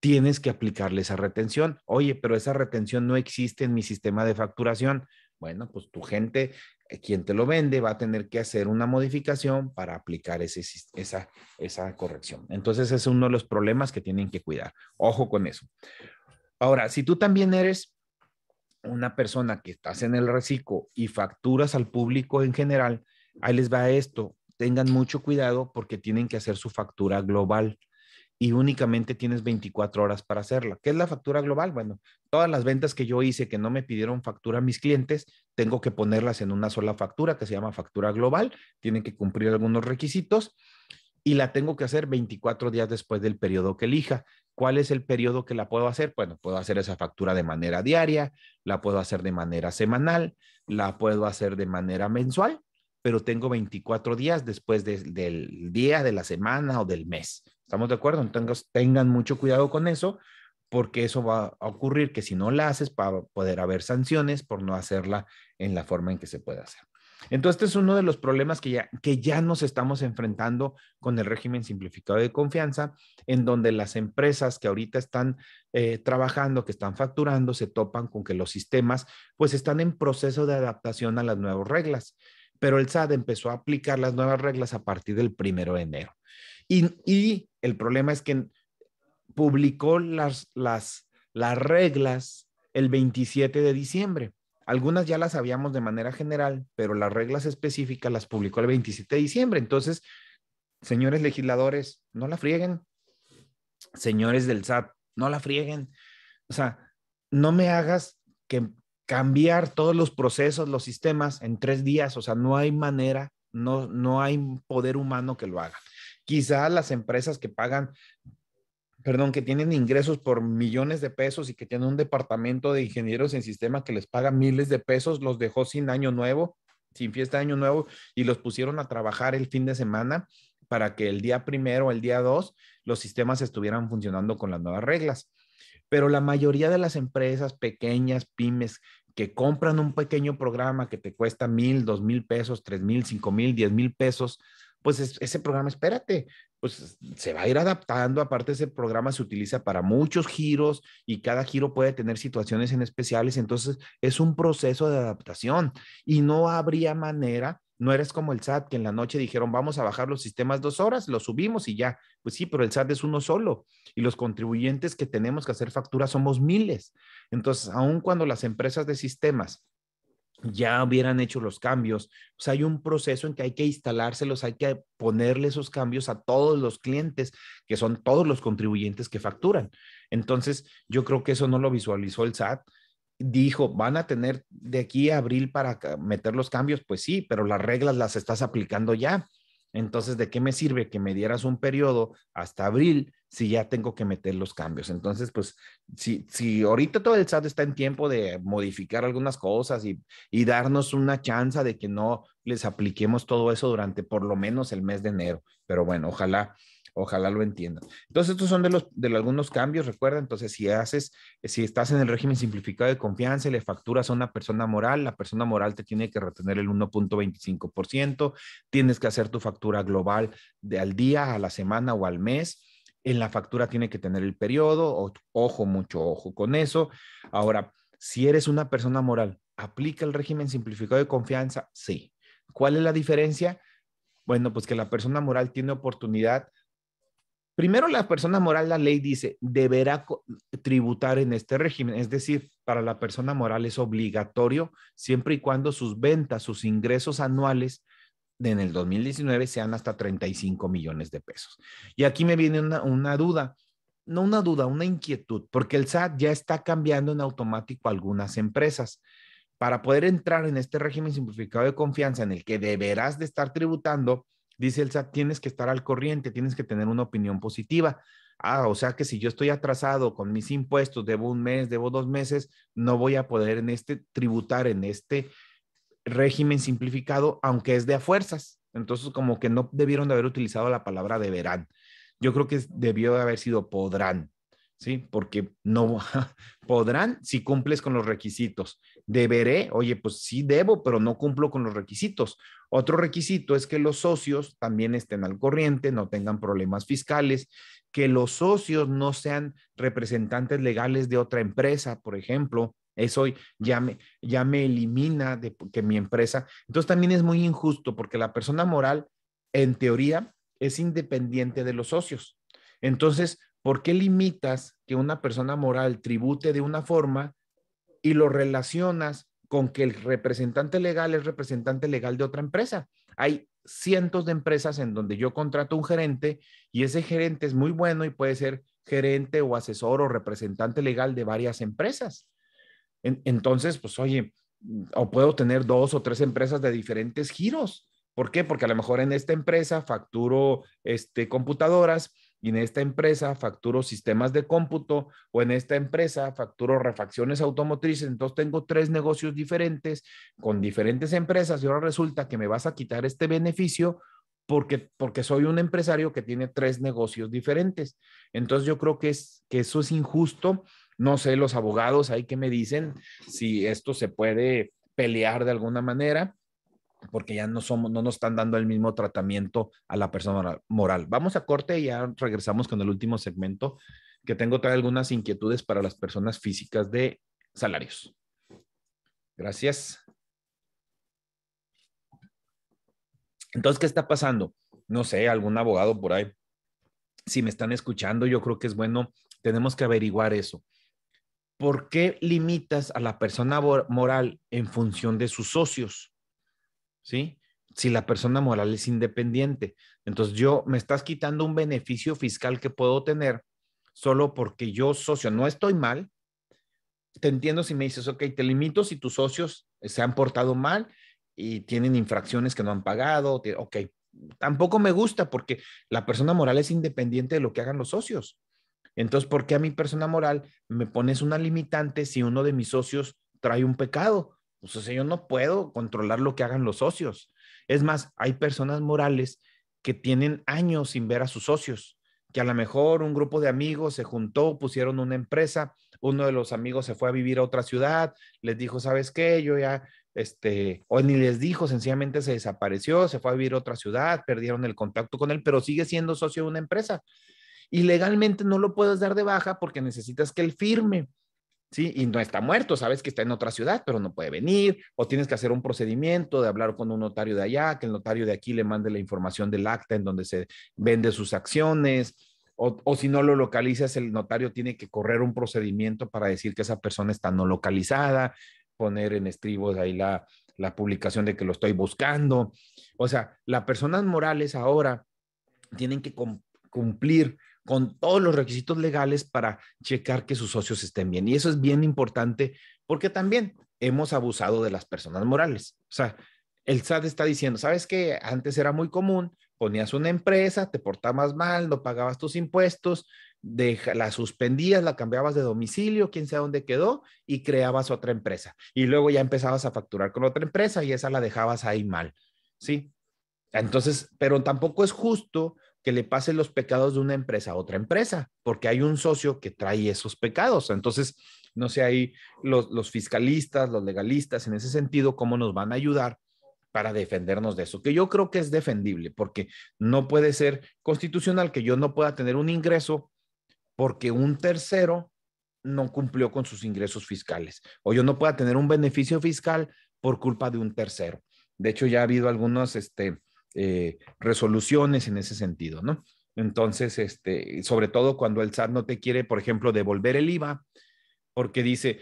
tienes que aplicarle esa retención. Oye, pero esa retención no existe en mi sistema de facturación. Bueno, pues tu gente eh, quien te lo vende va a tener que hacer una modificación para aplicar ese, esa, esa corrección. Entonces, es uno de los problemas que tienen que cuidar. Ojo con eso. Ahora, si tú también eres una persona que estás en el reciclo y facturas al público en general, ahí les va esto. Tengan mucho cuidado porque tienen que hacer su factura global y únicamente tienes 24 horas para hacerla. ¿Qué es la factura global? Bueno, todas las ventas que yo hice que no me pidieron factura a mis clientes, tengo que ponerlas en una sola factura que se llama factura global, tienen que cumplir algunos requisitos y la tengo que hacer 24 días después del periodo que elija. ¿Cuál es el periodo que la puedo hacer? Bueno, puedo hacer esa factura de manera diaria, la puedo hacer de manera semanal, la puedo hacer de manera mensual, pero tengo 24 días después del día, de la semana o del mes. ¿Estamos de acuerdo? tengan mucho cuidado con eso porque eso va a ocurrir, que si no la haces, para poder haber sanciones por no hacerla en la forma en que se puede hacer. Entonces, este es uno de los problemas que ya, que ya nos estamos enfrentando con el régimen simplificado de confianza, en donde las empresas que ahorita están eh, trabajando, que están facturando, se topan con que los sistemas pues están en proceso de adaptación a las nuevas reglas. Pero el SAD empezó a aplicar las nuevas reglas a partir del primero de enero. Y, y el problema es que publicó las, las, las reglas el 27 de diciembre. Algunas ya las sabíamos de manera general, pero las reglas específicas las publicó el 27 de diciembre. Entonces, señores legisladores, no la frieguen. Señores del SAT, no la frieguen. O sea, no me hagas que cambiar todos los procesos, los sistemas en tres días. O sea, no hay manera, no, no hay poder humano que lo haga. quizás las empresas que pagan perdón, que tienen ingresos por millones de pesos y que tienen un departamento de ingenieros en sistema que les paga miles de pesos, los dejó sin año nuevo, sin fiesta de año nuevo y los pusieron a trabajar el fin de semana para que el día primero, el día dos, los sistemas estuvieran funcionando con las nuevas reglas. Pero la mayoría de las empresas pequeñas, pymes, que compran un pequeño programa que te cuesta mil, dos mil pesos, tres mil, cinco mil, diez mil pesos, pues ese programa, espérate, pues se va a ir adaptando. Aparte, ese programa se utiliza para muchos giros y cada giro puede tener situaciones en especiales. Entonces, es un proceso de adaptación y no habría manera. No eres como el SAT, que en la noche dijeron, vamos a bajar los sistemas dos horas, lo subimos y ya. Pues sí, pero el SAT es uno solo y los contribuyentes que tenemos que hacer factura somos miles. Entonces, aun cuando las empresas de sistemas ya hubieran hecho los cambios. O pues, hay un proceso en que hay que instalárselos, hay que ponerle esos cambios a todos los clientes, que son todos los contribuyentes que facturan. Entonces, yo creo que eso no lo visualizó el SAT. Dijo, van a tener de aquí a abril para meter los cambios. Pues sí, pero las reglas las estás aplicando ya. Entonces, ¿de qué me sirve que me dieras un periodo hasta abril si ya tengo que meter los cambios? Entonces, pues, si, si ahorita todo el SAT está en tiempo de modificar algunas cosas y darnos una chance de que no les apliquemos todo eso durante por lo menos el mes de enero. Pero bueno, ojalá Ojalá lo entienda Entonces, estos son de, los, de algunos cambios, recuerda, entonces si haces, si estás en el régimen simplificado de confianza y le facturas a una persona moral, la persona moral te tiene que retener el 1.25%, tienes que hacer tu factura global de al día, a la semana o al mes. En la factura tiene que tener el periodo, o, ojo, mucho ojo con eso. Ahora, si eres una persona moral, ¿aplica el régimen simplificado de confianza? Sí. ¿Cuál es la diferencia? Bueno, pues que la persona moral tiene oportunidad Primero, la persona moral, la ley dice, deberá tributar en este régimen, es decir, para la persona moral es obligatorio siempre y cuando sus ventas, sus ingresos anuales en el 2019 sean hasta 35 millones de pesos. Y aquí me viene una, duda, no una duda, una inquietud, porque el SAT ya está cambiando en automático algunas empresas. Para poder entrar en este régimen simplificado de confianza en el que deberás de estar tributando, Dice el SAT, tienes que estar al corriente, tienes que tener una opinión positiva. Ah, o sea que si yo estoy atrasado con mis impuestos, debo un mes, debo dos meses, no voy a poder en este tributar en este régimen simplificado, aunque es de a fuerzas. Entonces, como que no debieron de haber utilizado la palabra deberán. Yo creo que debió de haber sido podrán, ¿sí? Porque no podrán si cumples con los requisitos deberé, oye, pues sí debo, pero no cumplo con los requisitos. Otro requisito es que los socios también estén al corriente, no tengan problemas fiscales, que los socios no sean representantes legales de otra empresa, por ejemplo. Eso ya me, ya me elimina de que mi empresa. Entonces también es muy injusto porque la persona moral, en teoría, es independiente de los socios. Entonces, ¿por qué limitas que una persona moral tribute de una forma y lo relacionas con que el representante legal es representante legal de otra empresa. Hay cientos de empresas en donde yo contrato un gerente y ese gerente es muy bueno y puede ser gerente o asesor o representante legal de varias empresas. entonces, pues oye, o puedo tener dos o tres empresas de diferentes giros. ¿Por qué? Porque a lo mejor en esta empresa facturo este, computadoras, y en esta empresa facturo sistemas de cómputo o en esta empresa facturo refacciones automotrices, entonces tengo tres negocios diferentes con diferentes empresas y ahora resulta que me vas a quitar este beneficio porque, porque soy un empresario que tiene tres negocios diferentes. Entonces yo creo que, es, que eso es injusto. No sé, los abogados ahí que me dicen si esto se puede pelear de alguna manera porque ya no somos, no nos están dando el mismo tratamiento a la persona moral. Vamos a corte y ya regresamos con el último segmento, que tengo trae algunas inquietudes para las personas físicas de salarios. Gracias. Entonces, ¿qué está pasando? No sé, algún abogado por ahí. Si me están escuchando, yo creo que es bueno, tenemos que averiguar eso. ¿Por qué limitas a la persona moral en función de sus socios? Si la persona moral es independiente. Entonces yo me estás quitando un beneficio fiscal que puedo tener solo porque yo socio no estoy mal. Te entiendo si me dices, ok, te limito si tus socios se han portado mal y tienen infracciones que no han pagado. Ok, tampoco me gusta porque la persona moral es independiente de lo que hagan los socios. Entonces, ¿por qué a mi persona moral me pones una limitante si uno de mis socios trae un pecado? Pues, o sea, yo no puedo controlar lo que hagan los socios. Es más, hay personas morales que tienen años sin ver a sus socios, que a lo mejor un grupo de amigos se juntó, pusieron una empresa, uno de los amigos se fue a vivir a otra ciudad, les dijo, ¿sabes qué? Yo ya, este, o ni les dijo, sencillamente se desapareció, se fue a vivir a otra ciudad, perdieron el contacto con él, pero sigue siendo socio de una empresa. Y legalmente no lo puedes dar de baja porque necesitas que él firme. ¿sí? Y no está muerto, sabes que está en otra ciudad, pero no puede venir, o tienes que hacer un procedimiento de hablar con un notario de allá, que el notario de aquí le mande la información del acta en donde se vende sus acciones, o, o si no lo localizas, el notario tiene que correr un procedimiento para decir que esa persona está no localizada, poner en estribos ahí la, la publicación de que lo estoy buscando. O sea, las personas morales ahora tienen que cumplir con todos los requisitos legales para checar que sus socios estén bien. Y eso es bien importante porque también hemos abusado de las personas morales. O sea, el SAT está diciendo, ¿sabes qué? Antes era muy común, ponías una empresa, te portabas mal, no pagabas tus impuestos, de la suspendías, la cambiabas de domicilio, quién sabe dónde quedó, y creabas otra empresa. Y luego ya empezabas a facturar con otra empresa y esa la dejabas ahí mal. ¿Sí? Entonces, pero tampoco es justo que le pase los pecados de una empresa a otra empresa, porque hay un socio que trae esos pecados. Entonces, no sé ahí los, los fiscalistas, los legalistas, en ese sentido, cómo nos van a ayudar para defendernos de eso, que yo creo que es defendible, porque no puede ser constitucional que yo no pueda tener un ingreso porque un tercero no cumplió con sus ingresos fiscales, o yo no pueda tener un beneficio fiscal por culpa de un tercero. De hecho, ya ha habido algunos este, eh, resoluciones en ese sentido, ¿no? Entonces, este, sobre todo cuando el SAT no te quiere, por ejemplo, devolver el IVA, porque dice,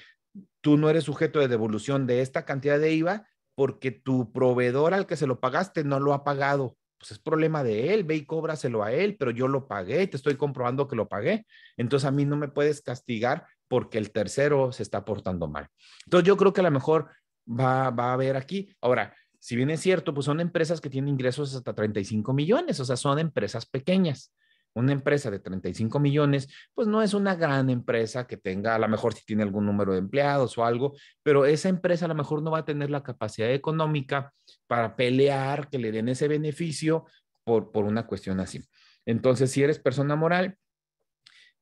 tú no eres sujeto de devolución de esta cantidad de IVA porque tu proveedor al que se lo pagaste no lo ha pagado. Pues es problema de él, ve y cóbraselo a él, pero yo lo pagué, te estoy comprobando que lo pagué. Entonces a mí no me puedes castigar porque el tercero se está portando mal. Entonces yo creo que a lo mejor va, va a haber aquí. Ahora, si bien es cierto, pues son empresas que tienen ingresos hasta 35 millones, o sea, son empresas pequeñas. Una empresa de 35 millones, pues no es una gran empresa que tenga, a lo mejor si tiene algún número de empleados o algo, pero esa empresa a lo mejor no va a tener la capacidad económica para pelear que le den ese beneficio por, por una cuestión así. Entonces, si eres persona moral,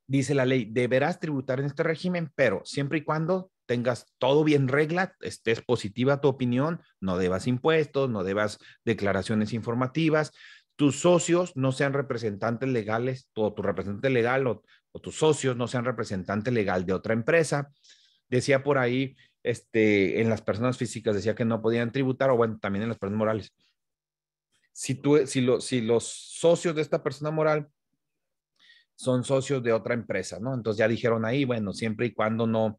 dice la ley, deberás tributar en este régimen, pero siempre y cuando tengas todo bien regla, estés positiva tu opinión, no debas impuestos, no debas declaraciones informativas, tus socios no sean representantes legales, o tu representante legal o, tus socios no sean representante legal de otra empresa. Decía por ahí, este, en las personas físicas decía que no podían tributar, o bueno, también en las personas morales. Si, tú, si, si los socios de esta persona moral son socios de otra empresa, ¿no? Entonces ya dijeron ahí, bueno, siempre y cuando no,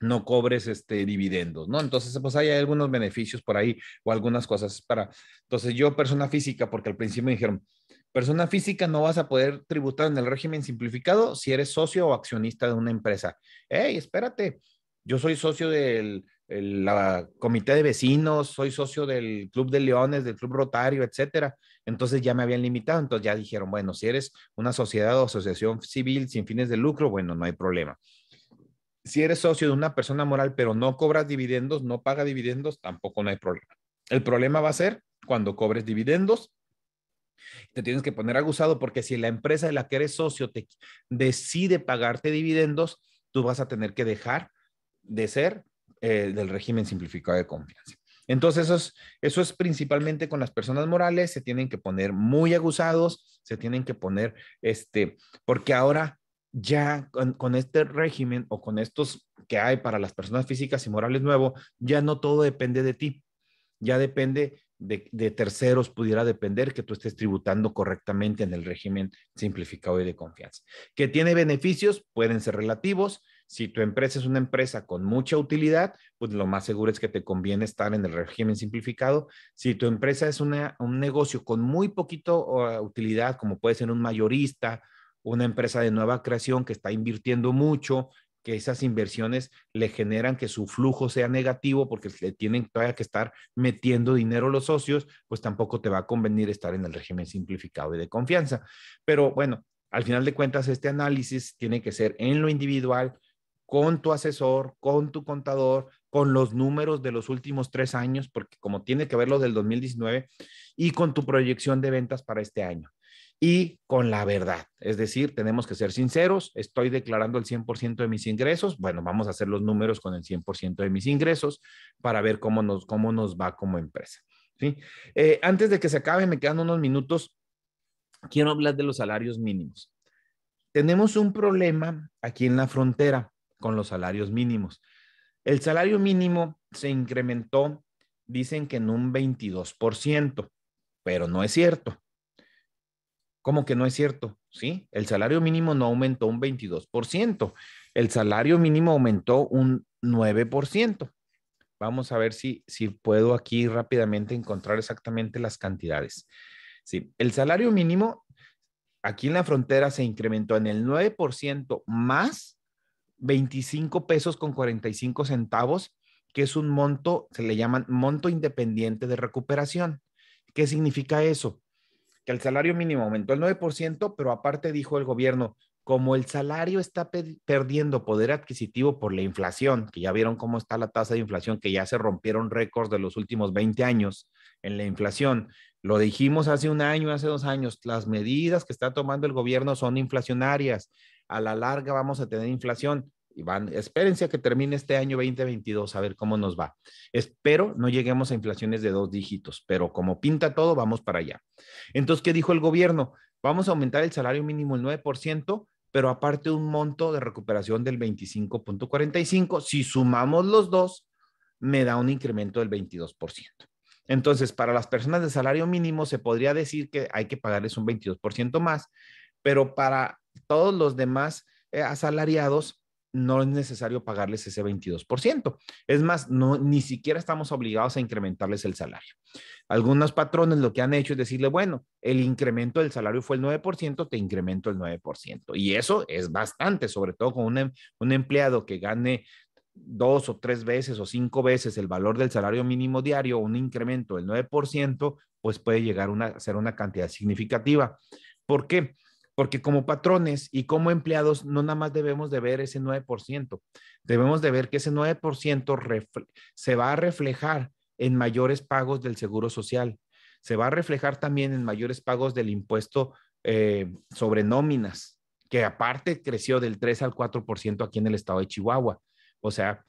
no cobres este dividendos, ¿no? Entonces, pues hay algunos beneficios por ahí o algunas cosas para. Entonces, yo persona física, porque al principio me dijeron, persona física no vas a poder tributar en el régimen simplificado si eres socio o accionista de una empresa. ¡Ey, espérate, yo soy socio del la comité de vecinos, soy socio del Club de Leones, del Club Rotario, etcétera. Entonces ya me habían limitado, entonces ya dijeron, bueno, si eres una sociedad o asociación civil sin fines de lucro, bueno, no hay problema. Si eres socio de una persona moral, pero no cobras dividendos, no paga dividendos, tampoco no hay problema. El problema va a ser cuando cobres dividendos. Te tienes que poner aguzado porque si la empresa de la que eres socio te decide pagarte dividendos, tú vas a tener que dejar de ser eh, del régimen simplificado de confianza. Entonces, eso es, eso es, principalmente con las personas morales, se tienen que poner muy aguzados, se tienen que poner, este, porque ahora ya con, este régimen o con estos que hay para las personas físicas y morales nuevo, ya no todo depende de ti, ya depende de, terceros, pudiera depender que tú estés tributando correctamente en el régimen simplificado y de confianza. Que tiene beneficios, pueden ser relativos. Si tu empresa es una empresa con mucha utilidad, pues lo más seguro es que te conviene estar en el régimen simplificado. Si tu empresa es un negocio con muy poquito utilidad, como puede ser un mayorista, una empresa de nueva creación que está invirtiendo mucho, que esas inversiones le generan que su flujo sea negativo porque le tienen todavía que estar metiendo dinero los socios, pues tampoco te va a convenir estar en el régimen simplificado y de confianza. Pero bueno, al final de cuentas, este análisis tiene que ser en lo individual, con tu asesor, con tu contador, con los números de los últimos tres años, porque como tiene que ver los del 2019, y con tu proyección de ventas para este año y con la verdad. Es decir, tenemos que ser sinceros, estoy declarando el 100% de mis ingresos, bueno, vamos a hacer los números con el 100% de mis ingresos para ver cómo nos, cómo nos va como empresa. ¿sí? Eh, antes de que se acabe, me quedan unos minutos, quiero hablar de los salarios mínimos. Tenemos un problema aquí en la frontera con los salarios mínimos. El salario mínimo se incrementó, dicen que en un 22%, pero no es cierto como que no es cierto? Sí, el salario mínimo no aumentó un 22%, el salario mínimo aumentó un 9%. Vamos a ver si, si puedo aquí rápidamente encontrar exactamente las cantidades. Sí, el salario mínimo aquí en la frontera se incrementó en el 9% más 25 pesos con 45 centavos, que es un monto, se le llaman monto independiente de recuperación. ¿Qué significa eso? que el salario mínimo aumentó el 9%, pero aparte dijo el gobierno, como el salario está perdiendo poder adquisitivo por la inflación, que ya vieron cómo está la tasa de inflación, que ya se rompieron récords de los últimos 20 años en la inflación. Lo dijimos hace un año, hace dos años, las medidas que está tomando el gobierno son inflacionarias. A la larga vamos a tener inflación y van, espérense a que termine este año 2022, a ver cómo nos va. Espero no lleguemos a inflaciones de dos dígitos, pero como pinta todo, vamos para allá. Entonces, ¿qué dijo el gobierno? Vamos a aumentar el salario mínimo el 9%, pero aparte un monto de recuperación del 25.45. Si sumamos los dos, me da un incremento del 22%. Entonces, para las personas de salario mínimo se podría decir que hay que pagarles un 22% más, pero para todos los demás eh, asalariados no es necesario pagarles ese 22%. Es más, no, ni siquiera estamos obligados a incrementarles el salario. Algunos patrones lo que han hecho es decirle, bueno, el incremento del salario fue el 9%, te incremento el 9%. Y eso es bastante, sobre todo con em, un, empleado que gane dos o tres veces o cinco veces el valor del salario mínimo diario, un incremento del 9%, pues puede llegar a ser una cantidad significativa. ¿Por qué? porque como patrones y como empleados no nada más debemos de ver ese 9%, debemos de ver que ese 9% se va a reflejar en mayores pagos del seguro social, se va a reflejar también en mayores pagos del impuesto eh, sobre nóminas, que aparte creció del 3 al 4% aquí en el estado de Chihuahua. O sea,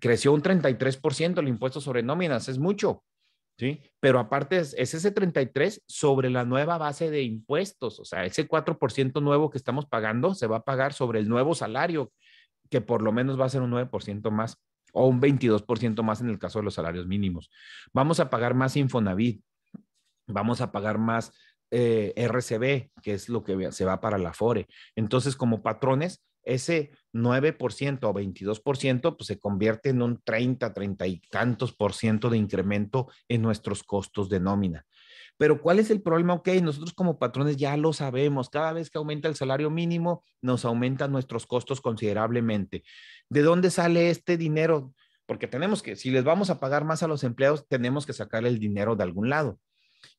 creció un 33% el impuesto sobre nóminas, es mucho. ¿sí? Pero aparte es, ese 33 sobre la nueva base de impuestos, o sea, ese 4% nuevo que estamos pagando se va a pagar sobre el nuevo salario, que por lo menos va a ser un 9% más o un 22% más en el caso de los salarios mínimos. Vamos a pagar más Infonavit, vamos a pagar más eh, RCB, que es lo que se va para la FORE. Entonces, como patrones, ese 9% o 22% pues se convierte en un 30, 30 y tantos por ciento de incremento en nuestros costos de nómina. Pero ¿cuál es el problema? Ok, nosotros como patrones ya lo sabemos, cada vez que aumenta el salario mínimo nos aumentan nuestros costos considerablemente. ¿De dónde sale este dinero? Porque tenemos que, si les vamos a pagar más a los empleados, tenemos que sacar el dinero de algún lado.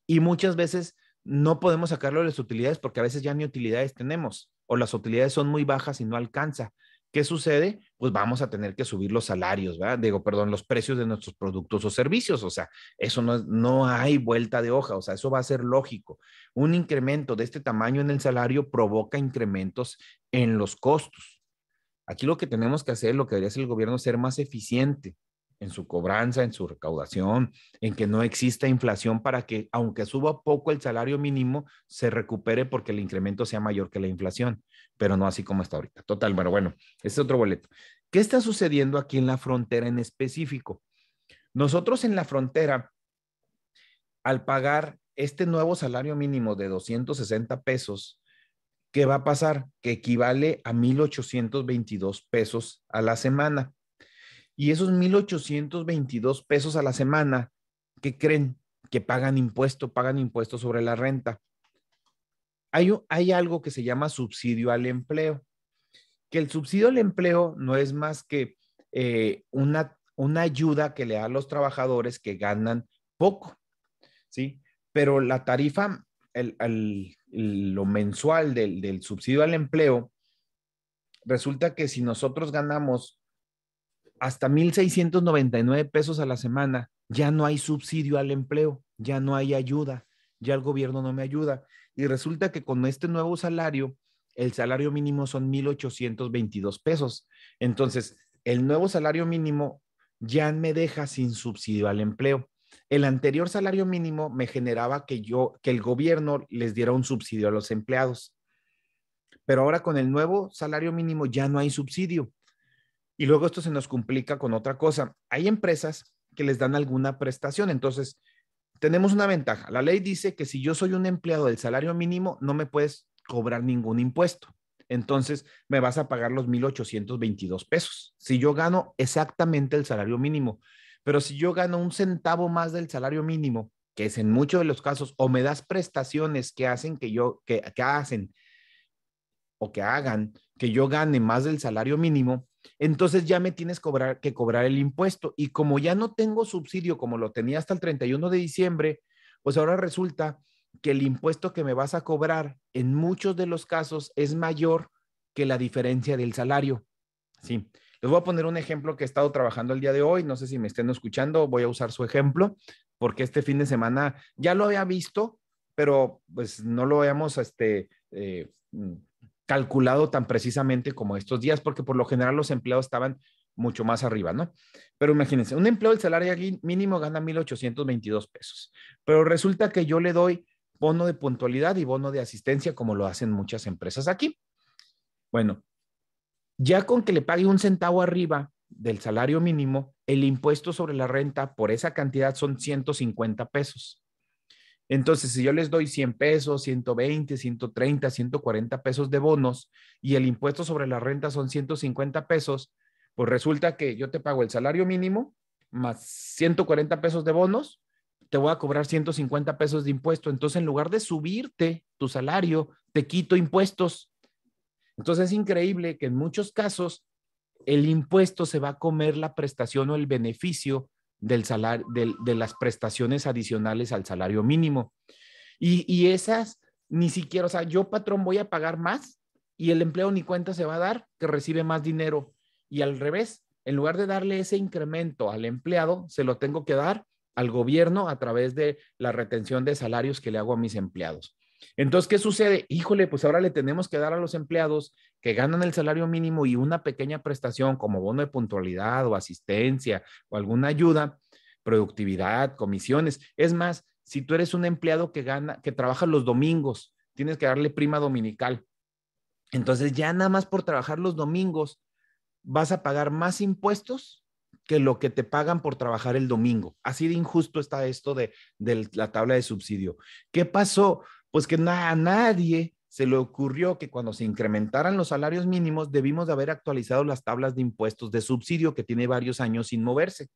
Y muchas veces no podemos sacarlo de las utilidades porque a veces ya ni utilidades tenemos o las utilidades son muy bajas y no alcanza. ¿Qué sucede? Pues vamos a tener que subir los salarios, ¿verdad? Digo, perdón, los precios de nuestros productos o servicios. O sea, eso no, no hay vuelta de hoja, o sea, eso va a ser lógico. Un incremento de este tamaño en el salario provoca incrementos en los costos. Aquí lo que tenemos que hacer, lo que debería hacer el gobierno, es ser más eficiente en su cobranza, en su recaudación, en que no exista inflación para que, aunque suba poco el salario mínimo, se recupere porque el incremento sea mayor que la inflación, pero no así como está ahorita. Total, bueno, bueno, este es otro boleto. ¿Qué está sucediendo aquí en la frontera en específico? Nosotros en la frontera, al pagar este nuevo salario mínimo de 260 pesos, ¿qué va a pasar? Que equivale a 1,822 pesos a la semana y esos 1.822 pesos a la semana, que creen? Que pagan impuesto, pagan impuesto sobre la renta. Hay, hay algo que se llama subsidio al empleo, que el subsidio al empleo no es más que eh, una, una ayuda que le da a los trabajadores que ganan poco, ¿sí? Pero la tarifa, lo mensual del, del subsidio al empleo, resulta que si nosotros ganamos hasta 1.699 pesos a la semana, ya no hay subsidio al empleo, ya no hay ayuda, ya el gobierno no me ayuda. Y resulta que con este nuevo salario, el salario mínimo son 1.822 pesos. Entonces, el nuevo salario mínimo ya me deja sin subsidio al empleo. El anterior salario mínimo me generaba que yo, que el gobierno les diera un subsidio a los empleados. Pero ahora con el nuevo salario mínimo ya no hay subsidio y luego esto se nos complica con otra cosa. Hay empresas que les dan alguna prestación. Entonces, tenemos una ventaja. La ley dice que si yo soy un empleado del salario mínimo, no me puedes cobrar ningún impuesto. Entonces, me vas a pagar los 1,822 pesos. Si yo gano exactamente el salario mínimo, pero si yo gano un centavo más del salario mínimo, que es en muchos de los casos, o me das prestaciones que hacen que yo, que, que hacen o que hagan que yo gane más del salario mínimo, entonces ya me tienes cobrar, que cobrar el impuesto. Y como ya no tengo subsidio como lo tenía hasta el 31 de diciembre, pues ahora resulta que el impuesto que me vas a cobrar en muchos de los casos es mayor que la diferencia del salario. Sí. Les voy a poner un ejemplo que he estado trabajando el día de hoy. No sé si me estén escuchando, voy a usar su ejemplo, porque este fin de semana ya lo había visto, pero pues no lo habíamos este, eh, calculado tan precisamente como estos días, porque por lo general los empleados estaban mucho más arriba, ¿no? Pero imagínense, un empleo del salario mínimo gana 1.822 pesos, pero resulta que yo le doy bono de puntualidad y bono de asistencia como lo hacen muchas empresas aquí. Bueno, ya con que le pague un centavo arriba del salario mínimo, el impuesto sobre la renta por esa cantidad son 150 pesos. Entonces, si yo les doy 100 pesos, 120, 130, 140 pesos de bonos y el impuesto sobre la renta son 150 pesos, pues resulta que yo te pago el salario mínimo más 140 pesos de bonos, te voy a cobrar 150 pesos de impuesto. Entonces, en lugar de subirte tu salario, te quito impuestos. Entonces, es increíble que en muchos casos el impuesto se va a comer la prestación o el beneficio del salario, de, las prestaciones adicionales al salario mínimo. Y, y esas ni siquiera, o sea, yo patrón voy a pagar más y el empleo ni cuenta se va a dar que recibe más dinero. Y al revés, en lugar de darle ese incremento al empleado, se lo tengo que dar al gobierno a través de la retención de salarios que le hago a mis empleados. Entonces, ¿qué sucede? Híjole, pues ahora le tenemos que dar a los empleados que ganan el salario mínimo y una pequeña prestación como bono de puntualidad o asistencia o alguna ayuda, productividad, comisiones. Es más, si tú eres un empleado que gana, que trabaja los domingos, tienes que darle prima dominical. Entonces, ya nada más por trabajar los domingos, vas a pagar más impuestos que lo que te pagan por trabajar el domingo. Así de injusto está esto de, de la tabla de subsidio. ¿Qué pasó? Pues que a nadie se le ocurrió que cuando se incrementaran los salarios mínimos debimos de haber actualizado las tablas de impuestos de subsidio que tiene varios años sin moverse,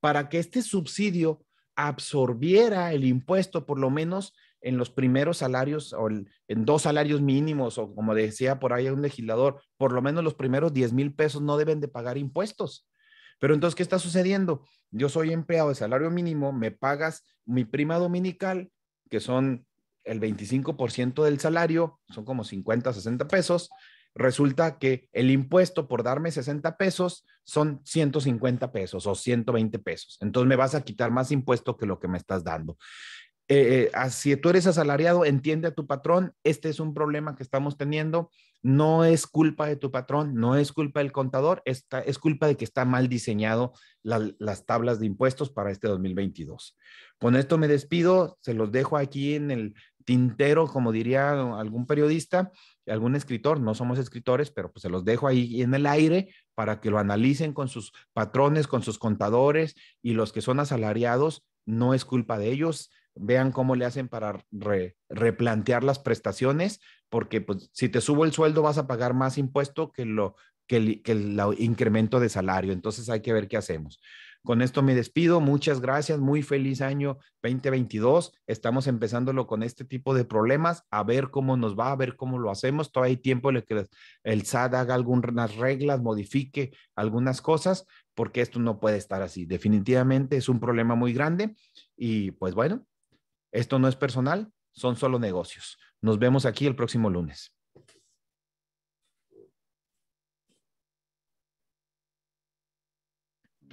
para que este subsidio absorbiera el impuesto por lo menos en los primeros salarios o en dos salarios mínimos o como decía por ahí un legislador, por lo menos los primeros 10 mil pesos no deben de pagar impuestos. Pero entonces, ¿qué está sucediendo? Yo soy empleado de salario mínimo, me pagas mi prima dominical, que son el 25% del salario, son como 50, 60 pesos, resulta que el impuesto por darme 60 pesos son 150 pesos o 120 pesos. Entonces me vas a quitar más impuesto que lo que me estás dando. Eh, eh, si tú eres asalariado, entiende a tu patrón, este es un problema que estamos teniendo, no es culpa de tu patrón, no es culpa del contador, es culpa de que está mal diseñado las tablas de impuestos para este 2022. Con esto me despido, se los dejo aquí en el tintero, como diría algún periodista, algún escritor, no somos escritores, pero pues se los dejo ahí en el aire para que lo analicen con sus patrones, con sus contadores y los que son asalariados, no es culpa de ellos, vean cómo le hacen para replantear las prestaciones, porque pues, si te subo el sueldo vas a pagar más impuesto que, lo, que, el incremento de salario, entonces hay que ver qué hacemos. Con esto me despido. Muchas gracias. Muy feliz año 2022. Estamos empezándolo con este tipo de problemas. A ver cómo nos va, a ver cómo lo hacemos. Todavía hay tiempo de que el SAD haga algunas reglas, modifique algunas cosas, porque esto no puede estar así. Definitivamente es un problema muy grande. Y pues bueno, esto no es personal, son solo negocios. Nos vemos aquí el próximo lunes.